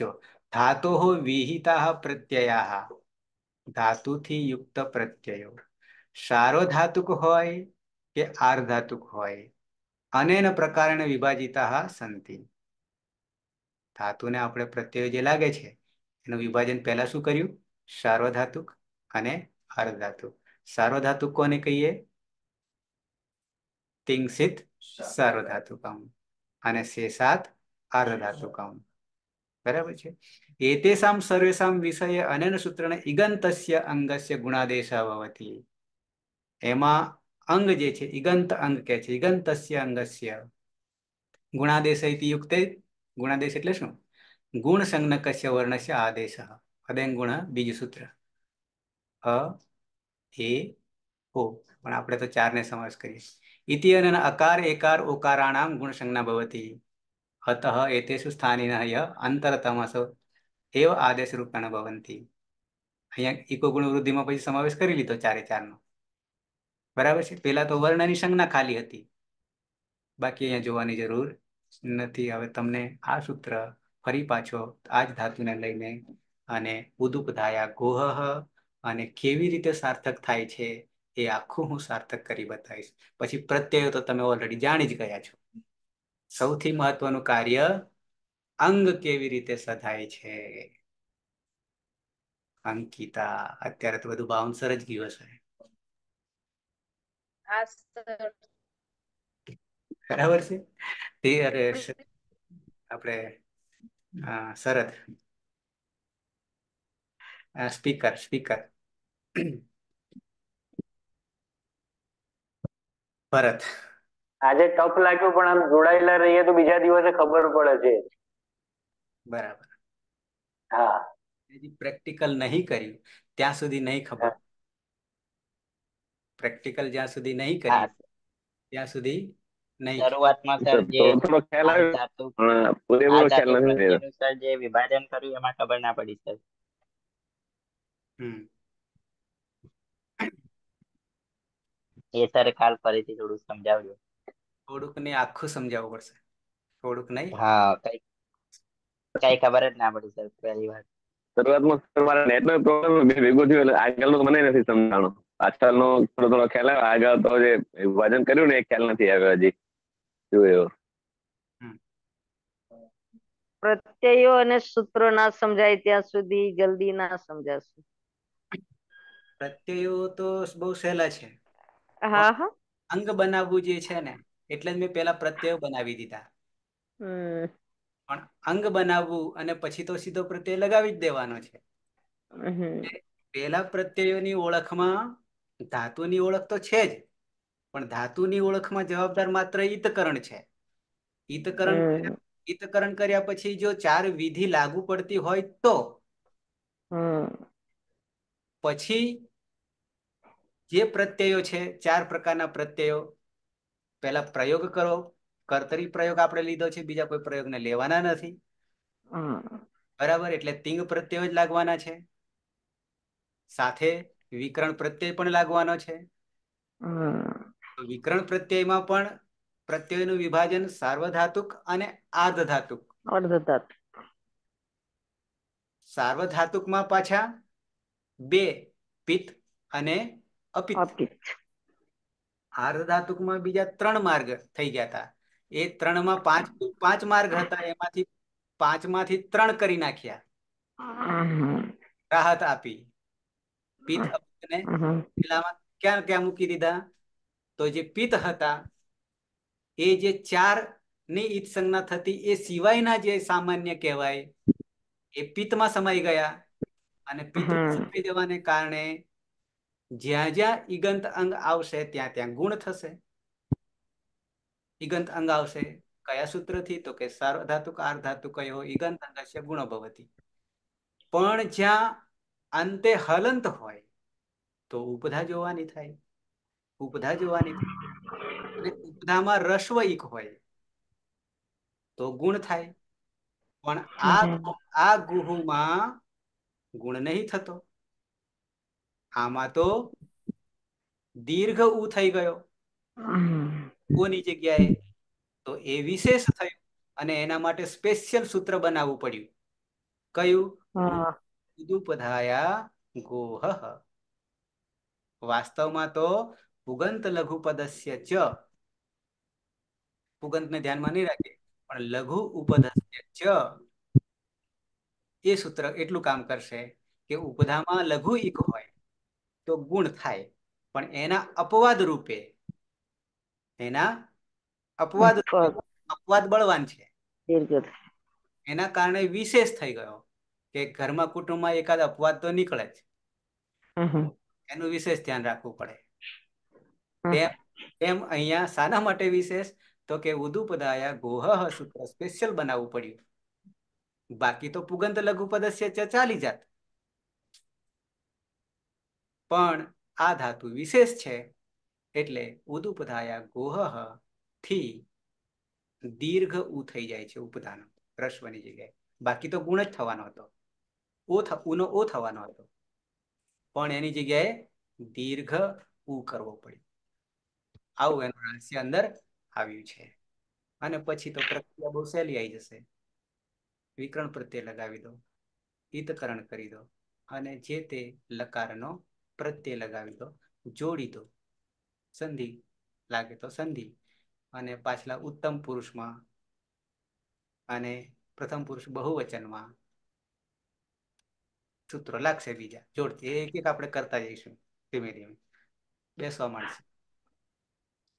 જો ધાતો વિહિતા પ્રત્યયા ધાતુથી યુક્ત પ્રત્યયો સારો ધાતુક હોય કે આર્ધાતુક હોય અનેન પ્રકારેણ વિભાજિતા સંતિ ધાતુને આપણે પ્રત્યય જે લાગે છે એનું વિભાજન પહેલા શું કર્યું સાર્વધાતુક અને અર્ધધાતુક સાર્વધાતુક કોને કહીએ તિંગસિત સાર્વધાતુકમ અને શેષાત અર્ધધાતુકમ બરાબર છે એ તેસામ સર્વેસામ વિષય અને સૂત્રને ઇગંતસ્ય અંગસ્ય ગુણાદેશા ભવતી એમાં અંગ જે છે ઇગંત અંગ કે છે ઇગંતસ્ય અંગસ્ય ગુણાદેશ યુક્તે ગુણાદેશ એટલે શું ગુણ કશ્ય વર્ણશ્ય આદેશ અદેન ગુણ બીજું સૂત્ર અ એ ઓ પણ આપણે તો ચારને સમાસ કરીએ ઇતિ અને અકાર એકાર ઓકારાણામ ગુણ સંજ્ઞા ભવતી અત એતેષુ સ્થાનિન ય અંતરતમસો એવ આદેશ રૂપેણ ભવંતી અહીંયા ઇકો ગુણ વૃદ્ધિમાં પછી સમાવેશ કરી લીધો ચારે ચારનો બરાબર છે પેલા તો વર્ણની સંજ્ઞા ખાલી હતી બાકી અહીંયા જોવાની જરૂર નથી હવે તમને આ સૂત્ર ફરી પાછો આ જ ધાતુને લઈને અને ઉદુપધાયા ગોહ અને કેવી રીતે સાર્થક થાય છે એ આખું હું સાર્થક કરી બતાવીશ પછી પ્રત્યયો તો તમે ઓલરેડી જાણી જ ગયા છો સૌથી મહત્વનું કાર્ય અંગ કેવી રીતે સધાય છે અંકિતા અત્યારે તો બધું બાઉન્સર જ ગયું હશે બરાબર છે તે અરે આપણે શરદ સ્પીકર સ્પીકર ભરત આજે ટપ લાગ્યો પણ આમ જોડાયેલા રહીએ તો બીજા દિવસે ખબર પડે છે બરાબર હા પ્રેક્ટિકલ નહીં કર્યું ત્યાં સુધી નહીં ખબર પ્રેક્ટિકલ જ્યાં સુધી નહીં કરી ત્યાં સુધી શરૂઆતમાં સર થોડુંક નહીં હા ખબર જ ના પડી સર પહેલી વાર શરૂઆતમાં સર મારા નેટનો પ્રોબ્લેમ મને નથી સમજાણો આજકાલનો થોડો થોડો ખ્યાલ આવ્યો આગળ તો જે વિભાજન કર્યું ને એ ખ્યાલ નથી આવ્યો હજી પ્રત્યયો અને સૂત્રો ના સમજાય ત્યાં સુધી જલ્દી ના સમજાશે પ્રત્યયો તો બહુ સહેલા છે હા હા અંગ બનાવવું જે છે ને એટલે જ મેં પેલા પ્રત્યયો બનાવી દીધા પણ અંગ બનાવવું અને પછી તો સીધો પ્રત્યય લગાવી જ દેવાનો છે પેલા પ્રત્યયોની ઓળખમાં ધાતુની ઓળખ તો છે જ પણ ધાતુની ઓળખમાં જવાબદાર માત્ર ઈતકરણ છે ઈતકરણ ઈતકરણ કર્યા પછી જો ચાર વિધિ લાગુ પડતી હોય તો પછી જે પ્રત્યયો છે ચાર પ્રકારના પ્રત્યયો પેલા પ્રયોગ કરો કર્તરી પ્રયોગ આપણે લીધો છે બીજા કોઈ પ્રયોગને લેવાના નથી બરાબર એટલે તિંગ પ્રત્યયો જ લાગવાના છે સાથે વિકરણ પ્રત્યય પણ લાગવાનો છે વિકરણ પ્રત્યયમાં પણ પ્રત્યયનું વિભાજન સાર્વધાતુક અને આર્ધધાતુક અર્ધધાતુક સાર્વધાતુકમાં પાછા બે પિત્ત અને અપિત આર્ધધાતુકમાં બીજા ત્રણ માર્ગ થઈ ગયા હતા એ ત્રણ માં પાંચ પાંચ માર્ગ હતા એમાંથી પાંચ પાંચમાંથી ત્રણ કરી નાખ્યા રાહત આપી પિત્ત અને ક્યાં ક્યાં મૂકી દીધા તો જે પિત્ત હતા એ જે ચાર ની ઈત સંજ્ઞા થતી એ સિવાયના જે સામાન્ય કહેવાય એ પિત્તમાં સમાઈ ગયા અને પિત્ત સમાઈ જવાને કારણે જ્યાં જ્યાં ઈગંત અંગ આવશે ત્યાં ત્યાં ગુણ થશે ઈગંત અંગ આવશે કયા સૂત્ર થી તો કે સાર્વધાતુક આર્ધાતુક કયો ઈગંત અંગ હશે ગુણો ભવતી પણ જ્યાં અંતે હલંત હોય તો ઉપધા જોવાની થાય ઉપધા જોવાની ઉપધામાં રસ્વ ઈક હોય તો ગુણ થાય પણ આ આ ગુહુમાં ગુણ નહીં થતો આમાં તો દીર્ઘ ઉ થઈ ગયો કોની જગ્યાએ તો એ વિશેષ થયું અને એના માટે સ્પેશિયલ સૂત્ર બનાવવું પડ્યું કયું ઉદુપધાયા ગોહ વાસ્તવમાં તો પુગંત લઘુપદસ્ય ચ પુગંતને ધ્યાનમાં નહીં રાખે પણ લઘુ ઉપદસ્ય ચ એ સૂત્ર એટલું કામ કરશે કે ઉપધામાં લઘુ ઈક હોય તો ગુણ થાય પણ એના અપવાદ રૂપે એના અપવાદ અપવાદ બળવાન છે એના કારણે વિશેષ થઈ ગયો કે ઘરમાં કુટુંબમાં એકાદ અપવાદ તો નીકળે જ એનું વિશેષ ધ્યાન રાખવું પડે તેમ અહીંયા શાના માટે વિશેષ તો કે ઉદુ પદાયા ગોહ સૂત્ર સ્પેશિયલ બનાવવું પડ્યું બાકી તો પુગંત લઘુપદસ્ય ચાલી જાત પણ આ ધાતુ વિશેષ છે એટલે ઉદુપધાયા ગોહ થી દીર્ઘ ઉ થઈ જાય છે ઉપધાનો રસ્વની જગ્યાએ બાકી તો ગુણ જ થવાનો હતો ઓ ઉનો ઓ થવાનો હતો પણ એની જગ્યાએ દીર્ઘ ઉ કરવો પડ્યો આવું એનું રહસ્ય અંદર આવ્યું છે અને પછી તો પ્રક્રિયા બહુ સહેલી આવી જશે વિકરણ પ્રત્યે લગાવી દો હિતકરણ કરી દો અને જે તે લકારનો પ્રત્યય લગાવી દો જોડી દો સંધિ લાગે તો સંધિ અને પાછલા ઉત્તમ પુરુષમાં અને પ્રથમ પુરુષ બહુવચનમાં સૂત્રો લાગશે બીજા જોડતી એક એક આપણે કરતા જઈશું ધીમે ધીમે બેસવા માંડશે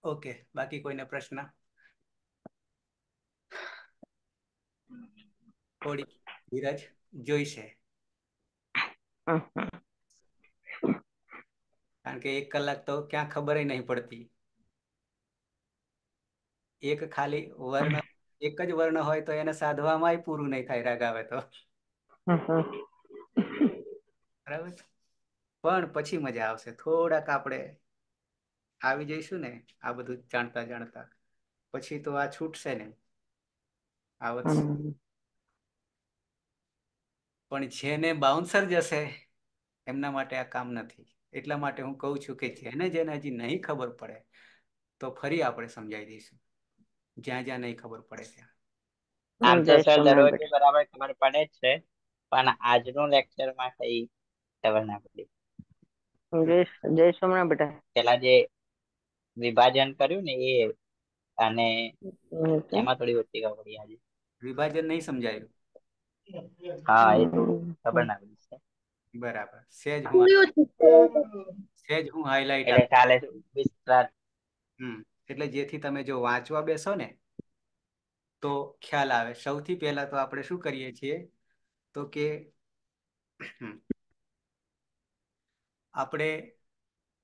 ઓકે બાકી કોઈને પ્રશ્ન થોડી ધીરજ જોઈશે કારણ કે એક કલાક તો ક્યાં ખબર નહીં પડતી એક ખાલી વર્ણ એક જ વર્ણ હોય તો એને સાધવામાં પૂરું નહીં થાય રાગ આવે તો uh-huh. બરાબર પણ પછી મજા આવશે થોડાક આપણે આવી જઈશું ને આ બધું જાણતા જાણતા પછી તો આ છૂટશે ને આવત પણ જેને બાઉન્સર જશે એમના માટે આ કામ નથી એટલા માટે હું કહું છું કે જેને જેને હજી નહીં ખબર પડે તો ફરી આપણે સમજાવી દઈશું જ્યાં જ્યાં નહીં ખબર પડે ત્યાં આમ તો સર દરરોજની બરાબર ખબર પડે જ છે પણ આજનું લેક્ચરમાં કઈ ખબર ના પડી જય જય સોમનાથ બેટા પેલા જે વિભાજન કર્યું ને એ અને એમાં થોડી ઓછી ખબર આજે વિભાજન નહીં સમજાયું હા એ તો ખબર ના પડી બરાબર સેજ હું સેજ હું હાઇલાઇટ એટલે કાલે વિસ્તાર હમ એટલે જેથી તમે જો વાંચવા બેસો ને તો ખ્યાલ આવે સૌથી પહેલા તો આપણે શું કરીએ છીએ તો કે આપણે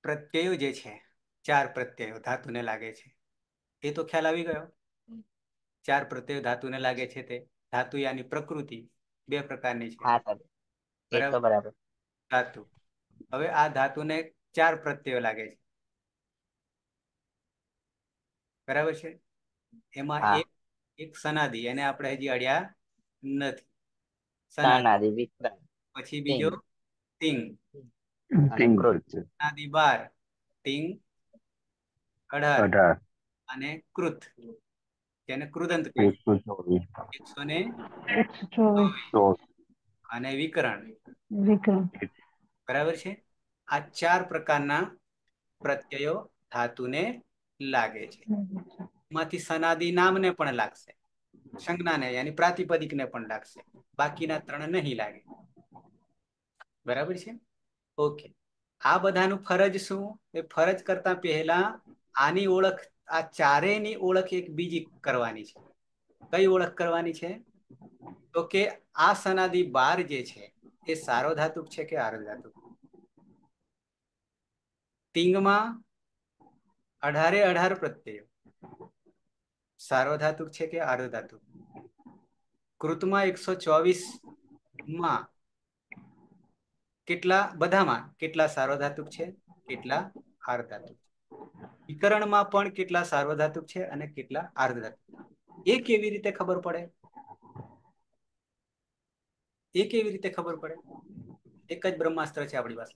પ્રત્યયો જે છે ચાર પ્રત્યયો ધાતુને લાગે છે એ તો ખ્યાલ આવી ગયો ચાર પ્રત્યયો ધાતુને લાગે છે તે ધાતુ યાની પ્રકૃતિ બે પ્રકારની છે બરાબર ધાતુ હવે આ ધાતુને ચાર પ્રત્યયો લાગે છે બરાબર છે એમાં એક એક સનાદિ એને આપણે હજી અડ્યા નથી સનાદિ પછી બીજો તિંગ સનાદિ બાર તિંગ અને કૃત જેને કૃદંત એકસો ને અને વિકરણ બરાબર છે આ ચાર પ્રકારના પ્રત્યયો ધાતુને લાગે છે માંથી સનાદિ નામને પણ લાગશે સંજ્ઞાને યાની પ્રાતિપદિકને પણ લાગશે બાકીના ત્રણ નહીં લાગે બરાબર છે ઓકે આ બધાનું ફરજ શું એ ફરજ કરતા પહેલા આની ઓળખ આ ચારેયની ઓળખ એક બીજી કરવાની છે કઈ ઓળખ કરવાની છે તો કે આ સનાદી બાર જે છે એ સારો ધાતુક છે કે આરો ધાતુક તિંગમાં અઢારે અઢાર પ્રત્યયો સારો ધાતુક છે કે આરો ધાતુક કૃતમાં એકસો ચોવીસમાં કેટલા બધામાં કેટલા સારો ધાતુક છે કેટલા આર ધાતુક વિકરણમાં પણ કેટલા સાર્વધાતુક છે અને કેટલા આર્ધધાતુક એ કેવી રીતે ખબર પડે એ કેવી રીતે ખબર પડે એક જ બ્રહ્માસ્ત્ર છે આપણી પાસે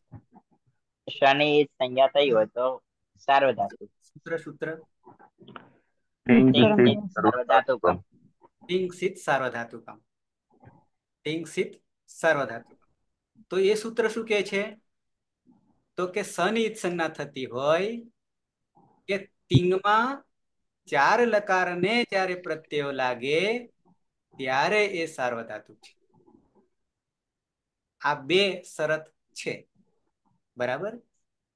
શનિ સંજ્ઞા થઈ હોય તો સાર્વધાતુક સૂત્ર સૂત્ર ટિંગસિત સાર્વધાતુકમ ટિંગસિત સાર્વધાતુકમ તો એ સૂત્ર શું કે છે તો કે સનિત સંજ્ઞા થતી હોય કે તિંગમાં ચાર લકારને જ્યારે પ્રત્યય લાગે ત્યારે એ સાર્વધાતુ છે આ બે શરત છે બરાબર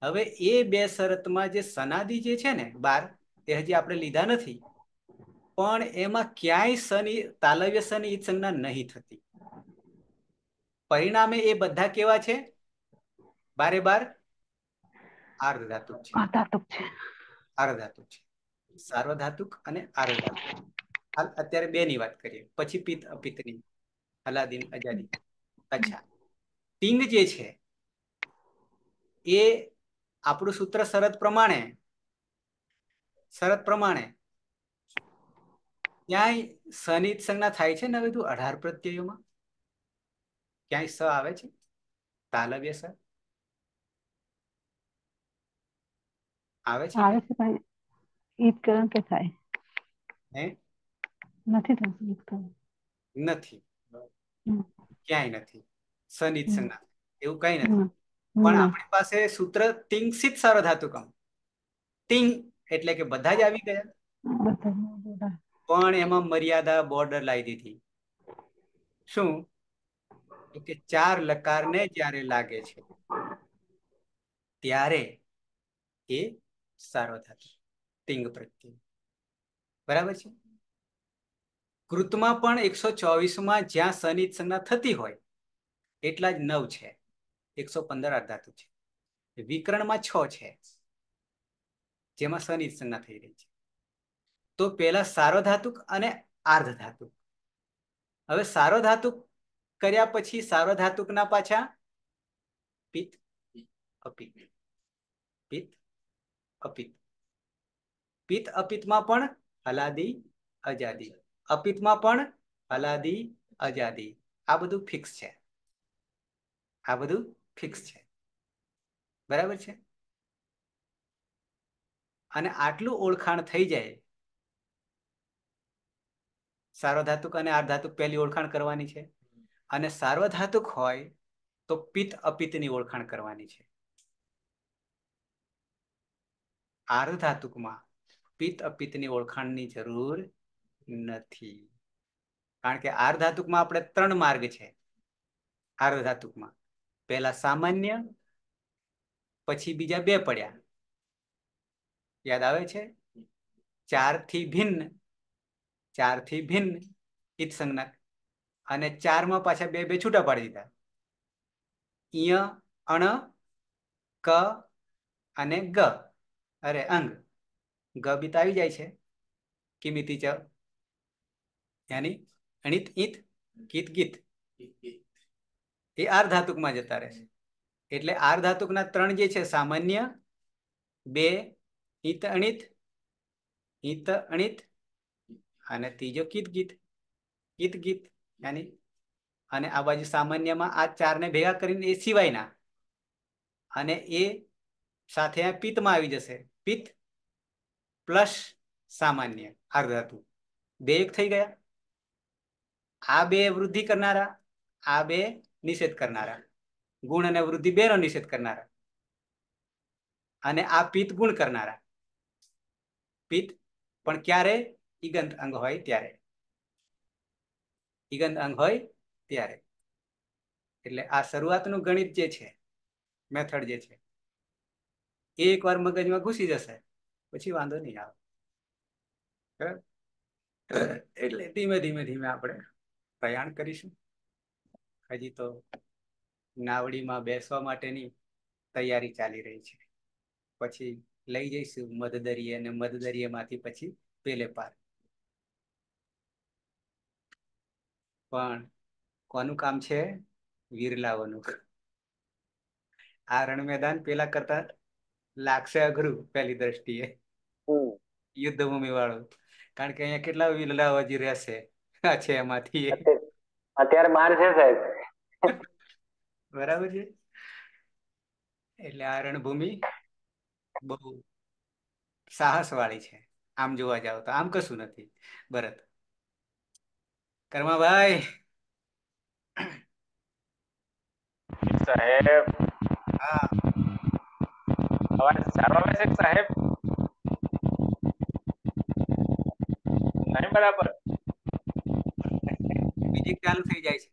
હવે એ બે શરતમાં જે સનાદિ જે છે ને બાર એ હજી આપણે લીધા નથી પણ એમાં ક્યાંય શનિ તાલવ્ય શનિ ઈ સંજ્ઞા નહીં થતી પરિણામે એ બધા કેવા છે બારે બાર આર્ધ ધાતુ છે આરધાતુ છે સાર્વધાતુક અને આરધાતુક હાલ અત્યારે બે ની વાત કરીએ પછી પિત્ત અપિતની અલાદીન અજાદી અચ્છા ટિંગ જે છે એ આપણું સૂત્ર શરત પ્રમાણે શરત પ્રમાણે ક્યાંય સનિત સંજ્ઞા થાય છે ને બધું અઢાર પ્રત્યયોમાં ક્યાંય સ આવે છે તાલવ્ય સર આવે છે આવે છે પણ ઈદ કરણ કે થાય હે નથી થતું ઈદ કરણ નથી ક્યાંય નથી સન ઈદ સંજ્ઞા એવું કઈ નથી પણ આપણી પાસે સૂત્ર તિંગસિત કમ તિંગ એટલે કે બધા જ આવી ગયા પણ એમાં મર્યાદા બોર્ડર લાવી દીધી શું કે ચાર લકારને જ્યારે લાગે છે ત્યારે એ સારો થતો ટિંગ પ્રત્યે બરાબર છે કૃતમાં પણ એકસો ચોવીસમાં જ્યાં શનિ સંજ્ઞા થતી હોય એટલા જ નવ છે એકસો પંદર અર્ધાતુ છે વિકરણમાં છ છે જેમાં શનિ સંજ્ઞા થઈ રહી છે તો પેલા સારો ધાતુક અને આર્ધ ધાતુક હવે સારો ધાતુક કર્યા પછી સારો ધાતુકના પાછા પિત્ત અપિત પિત્ત અપિત પિત્ત અપિતમાં પણ હલાદી અજાદી અપિતમાં પણ હલાદી અજાદી આ બધું ફિક્સ છે આ બધું ફિક્સ છે બરાબર છે અને આટલું ઓળખાણ થઈ જાય સાર્વધાતુક અને આર્ધાતુક પહેલી ઓળખાણ કરવાની છે અને સાર્વધાતુક હોય તો પિત્ત અપિતની ઓળખાણ કરવાની છે આર્ધાતુકમાં પિત્ત અપિત્તની ઓળખાણની જરૂર નથી કારણ કે આર્ધાતુકમાં આપણે ત્રણ માર્ગ છે આર્ધાતુકમાં પહેલા સામાન્ય પછી બીજા બે પડ્યા યાદ આવે છે ચાર થી ભિન્ન ચાર થી ભિન્ન ઈત સંજ્ઞક અને ચાર માં પાછા બે બે છૂટા પાડી દીધા ઈય અણ ક અને ગ અરે અંગ ગ બીત આવી જાય છે કિમિતિ ચ યાની અણિત ઈત ગીત ગીત એ આર ધાતુકમાં જતા રહેશે એટલે આર ધાતુકના ત્રણ જે છે સામાન્ય બે ઈત અણિત હિત અણિત અને ત્રીજો કિત ગીત કિત ગીત યાની અને આ બાજુ સામાન્યમાં આ ચારને ભેગા કરીને એ સિવાયના અને એ સાથે પિત્તમાં આવી જશે પિત્ત પ્લસ સામાન્ય આર્ધાતુ બે એક થઈ ગયા આ બે વૃદ્ધિ કરનારા આ બે નિષેધ કરનારા ગુણ અને વૃદ્ધિ બેનો નિષેધ કરનારા અને આ પિત્ત ગુણ કરનારા પિત્ત પણ ક્યારે ઈગંત અંગ હોય ત્યારે ઈગંત અંગ હોય ત્યારે એટલે આ શરૂઆતનું ગણિત જે છે મેથડ જે છે એ એક વાર મગજમાં ઘૂસી જશે પછી વાંધો નહીં આવે એટલે ધીમે ધીમે ધીમે આપણે પ્રયાણ કરીશું હજી તો નાવડીમાં બેસવા માટેની તૈયારી ચાલી રહી છે પછી લઈ જઈશું મધદરિયે અને મધદરિયેમાંથી પછી પેલે પાર પણ કોનું કામ છે વીર લાવવાનું આ રણ મેદાન પેલા કરતા લાગશે અઘરું પહેલી દ્રષ્ટિએ યુદ્ધભૂમિ વાળું કારણ કે અહીંયા કેટલા વિલલાઓ હજી રહેશે છે એમાંથી અત્યારે બાર સાહેબ બરાબર છે એટલે આ રણભૂમિ બહુ સાહસ વાળી છે આમ જોવા જાવ તો આમ કશું નથી ભરત કર્માભાઈ સાહેબ હા અવાજ સારો આવે છે સાહેબ નહીં બરાબર બીજી ચાલુ થઈ જાય છે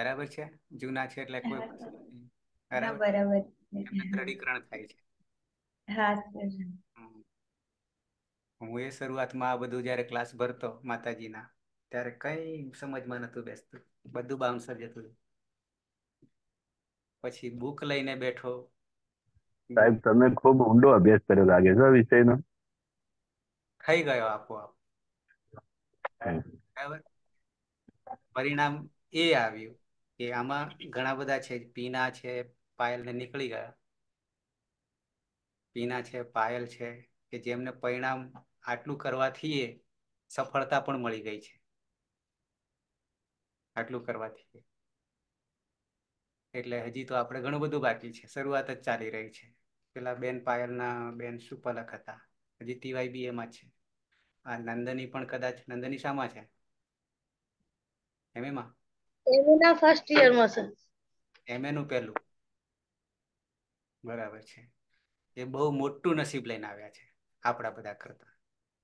બરાબર છે જૂના છે એટલે કોઈ બરાબર થાય છે હું એ શરૂઆતમાં આ બધું જયારે ક્લાસ ભરતો માતાજીના ત્યારે કઈ સમજમાં નતું બેસતું બધું બાઉન્સર જતું પછી બુક લઈને બેઠો સાહેબ તમે ખૂબ ઊંડો અભ્યાસ કર્યો લાગે છે વિષયનો થઈ ગયો આપો આપ પરિણામ એ આવ્યું કે આમાં ઘણા બધા છે પીના છે પાયલ ને નીકળી ગયા પીના છે પાયલ છે કે જેમને પરિણામ આટલું કરવાથી સફળતા પણ મળી ગઈ છે આટલું કરવાથી એટલે હજી તો આપણે ઘણું બધું બાકી છે શરૂઆત જ ચાલી રહી છે પેલા બેન પાયલના બેન સુપલક હતા હજી ટીવાય બી એમાં છે આ નંદની પણ કદાચ નંદની શામાં છે એમએમાં એમએના ફર્સ્ટ યરમાં છે એમએ નું પહેલું બરાબર છે એ બહુ મોટું નસીબ લઈને આવ્યા છે આપણા બધા કરતા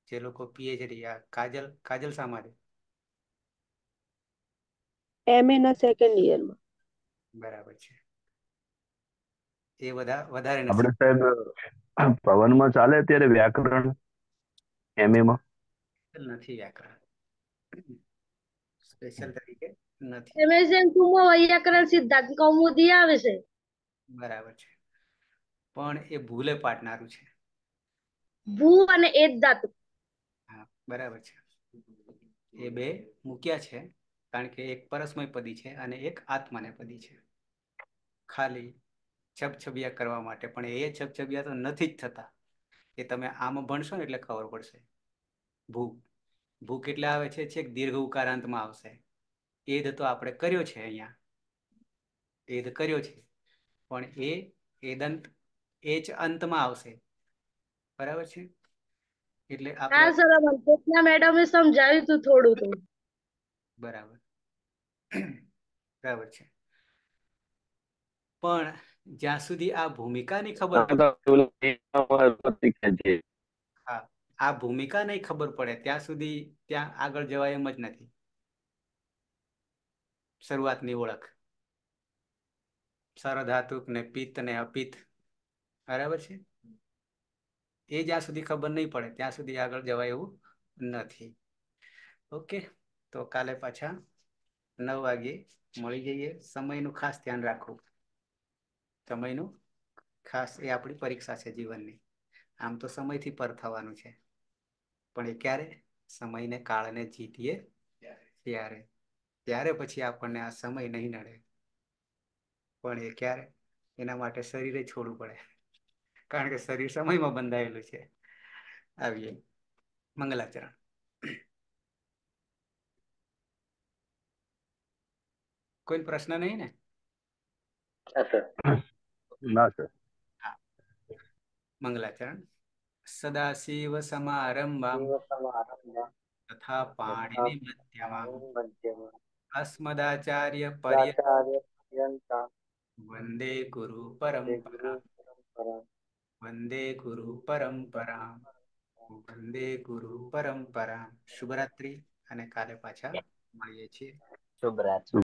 જે લોકો પીએચડી આ કાજલ કાજલ શામાં છે એમએ ના સેકન્ડ યરમાં બરાબર છે એ વધારે આપણે સાહેબ પવનમાં ચાલે અત્યારે વ્યાકરણ એમએ માં નથી વ્યાકરણ સ્પેશિયલ તરીકે નથી એમેઝન ટુ માં વ્યાકરણ સિદ્ધાંત કૌમુદી આવે છે બરાબર છે પણ એ ભૂલે પાટનારું છે ભૂ અને એ ધાતુ હા બરાબર છે એ બે મૂક્યા છે કારણ કે એક પરસ્મય પદી છે અને એક આત્માને પદી છે ખાલી છબછબિયા કરવા માટે પણ એ છબછબિયા તો નથી જ થતા એ તમે આમ ભણશો ને એટલે ખબર પડશે ભૂખ ભૂખ એટલે આવે છે છેક દીર્ઘ ઉકારાંતમાં આવશે એદ તો આપણે કર્યો છે અહીંયા એદ કર્યો છે પણ એ એદંત એ જ અંતમાં આવશે બરાબર છે એટલે આપણે સર મેડમે સમજાવ્યું હતું થોડું બરાબર બરાબર છે પણ જ્યાં સુધી આ ભૂમિકાની ખબર આ ભૂમિકા નહીં ખબર પડે ત્યાં સુધી ત્યાં આગળ જવાય એમ જ નથી શરૂઆતની ઓળખ સરધાતુક ને પિત્ત ને અપિત બરાબર છે એ જ્યાં સુધી ખબર નહીં પડે ત્યાં સુધી આગળ જવાય એવું નથી ઓકે તો કાલે પાછા નવ વાગે મળી જઈએ સમયનું ખાસ ધ્યાન રાખવું સમયનું ખાસ એ આપણી પરીક્ષા છે જીવનની આમ તો સમયથી પર થવાનું છે પણ એ ક્યારે સમયને કાળને જીતીએ ત્યારે ત્યારે પછી આપણને આ સમય નહીં નડે પણ એ ક્યારે એના માટે શરીરે છોડવું પડે કારણ કે શરીર સમયમાં બંધાયેલું છે આવીએ મંગલાચરણ કોઈ પ્રશ્ન નહી ને હા સર ના સર હા મંગલાચરણ સદા સેવ સમારંભમ સમારંભમ તથા પાણિની મધ્યમાસ્મદાચાર્ય પર્યયંતા વંદે ગુરુ પરંપરા વંદે ગુરુ પરંપરા વંદે ગુરુ પરંપરા શુભ રાત્રી અને કાર્ય પછી મળીએ છીએ શુભ રાત્રી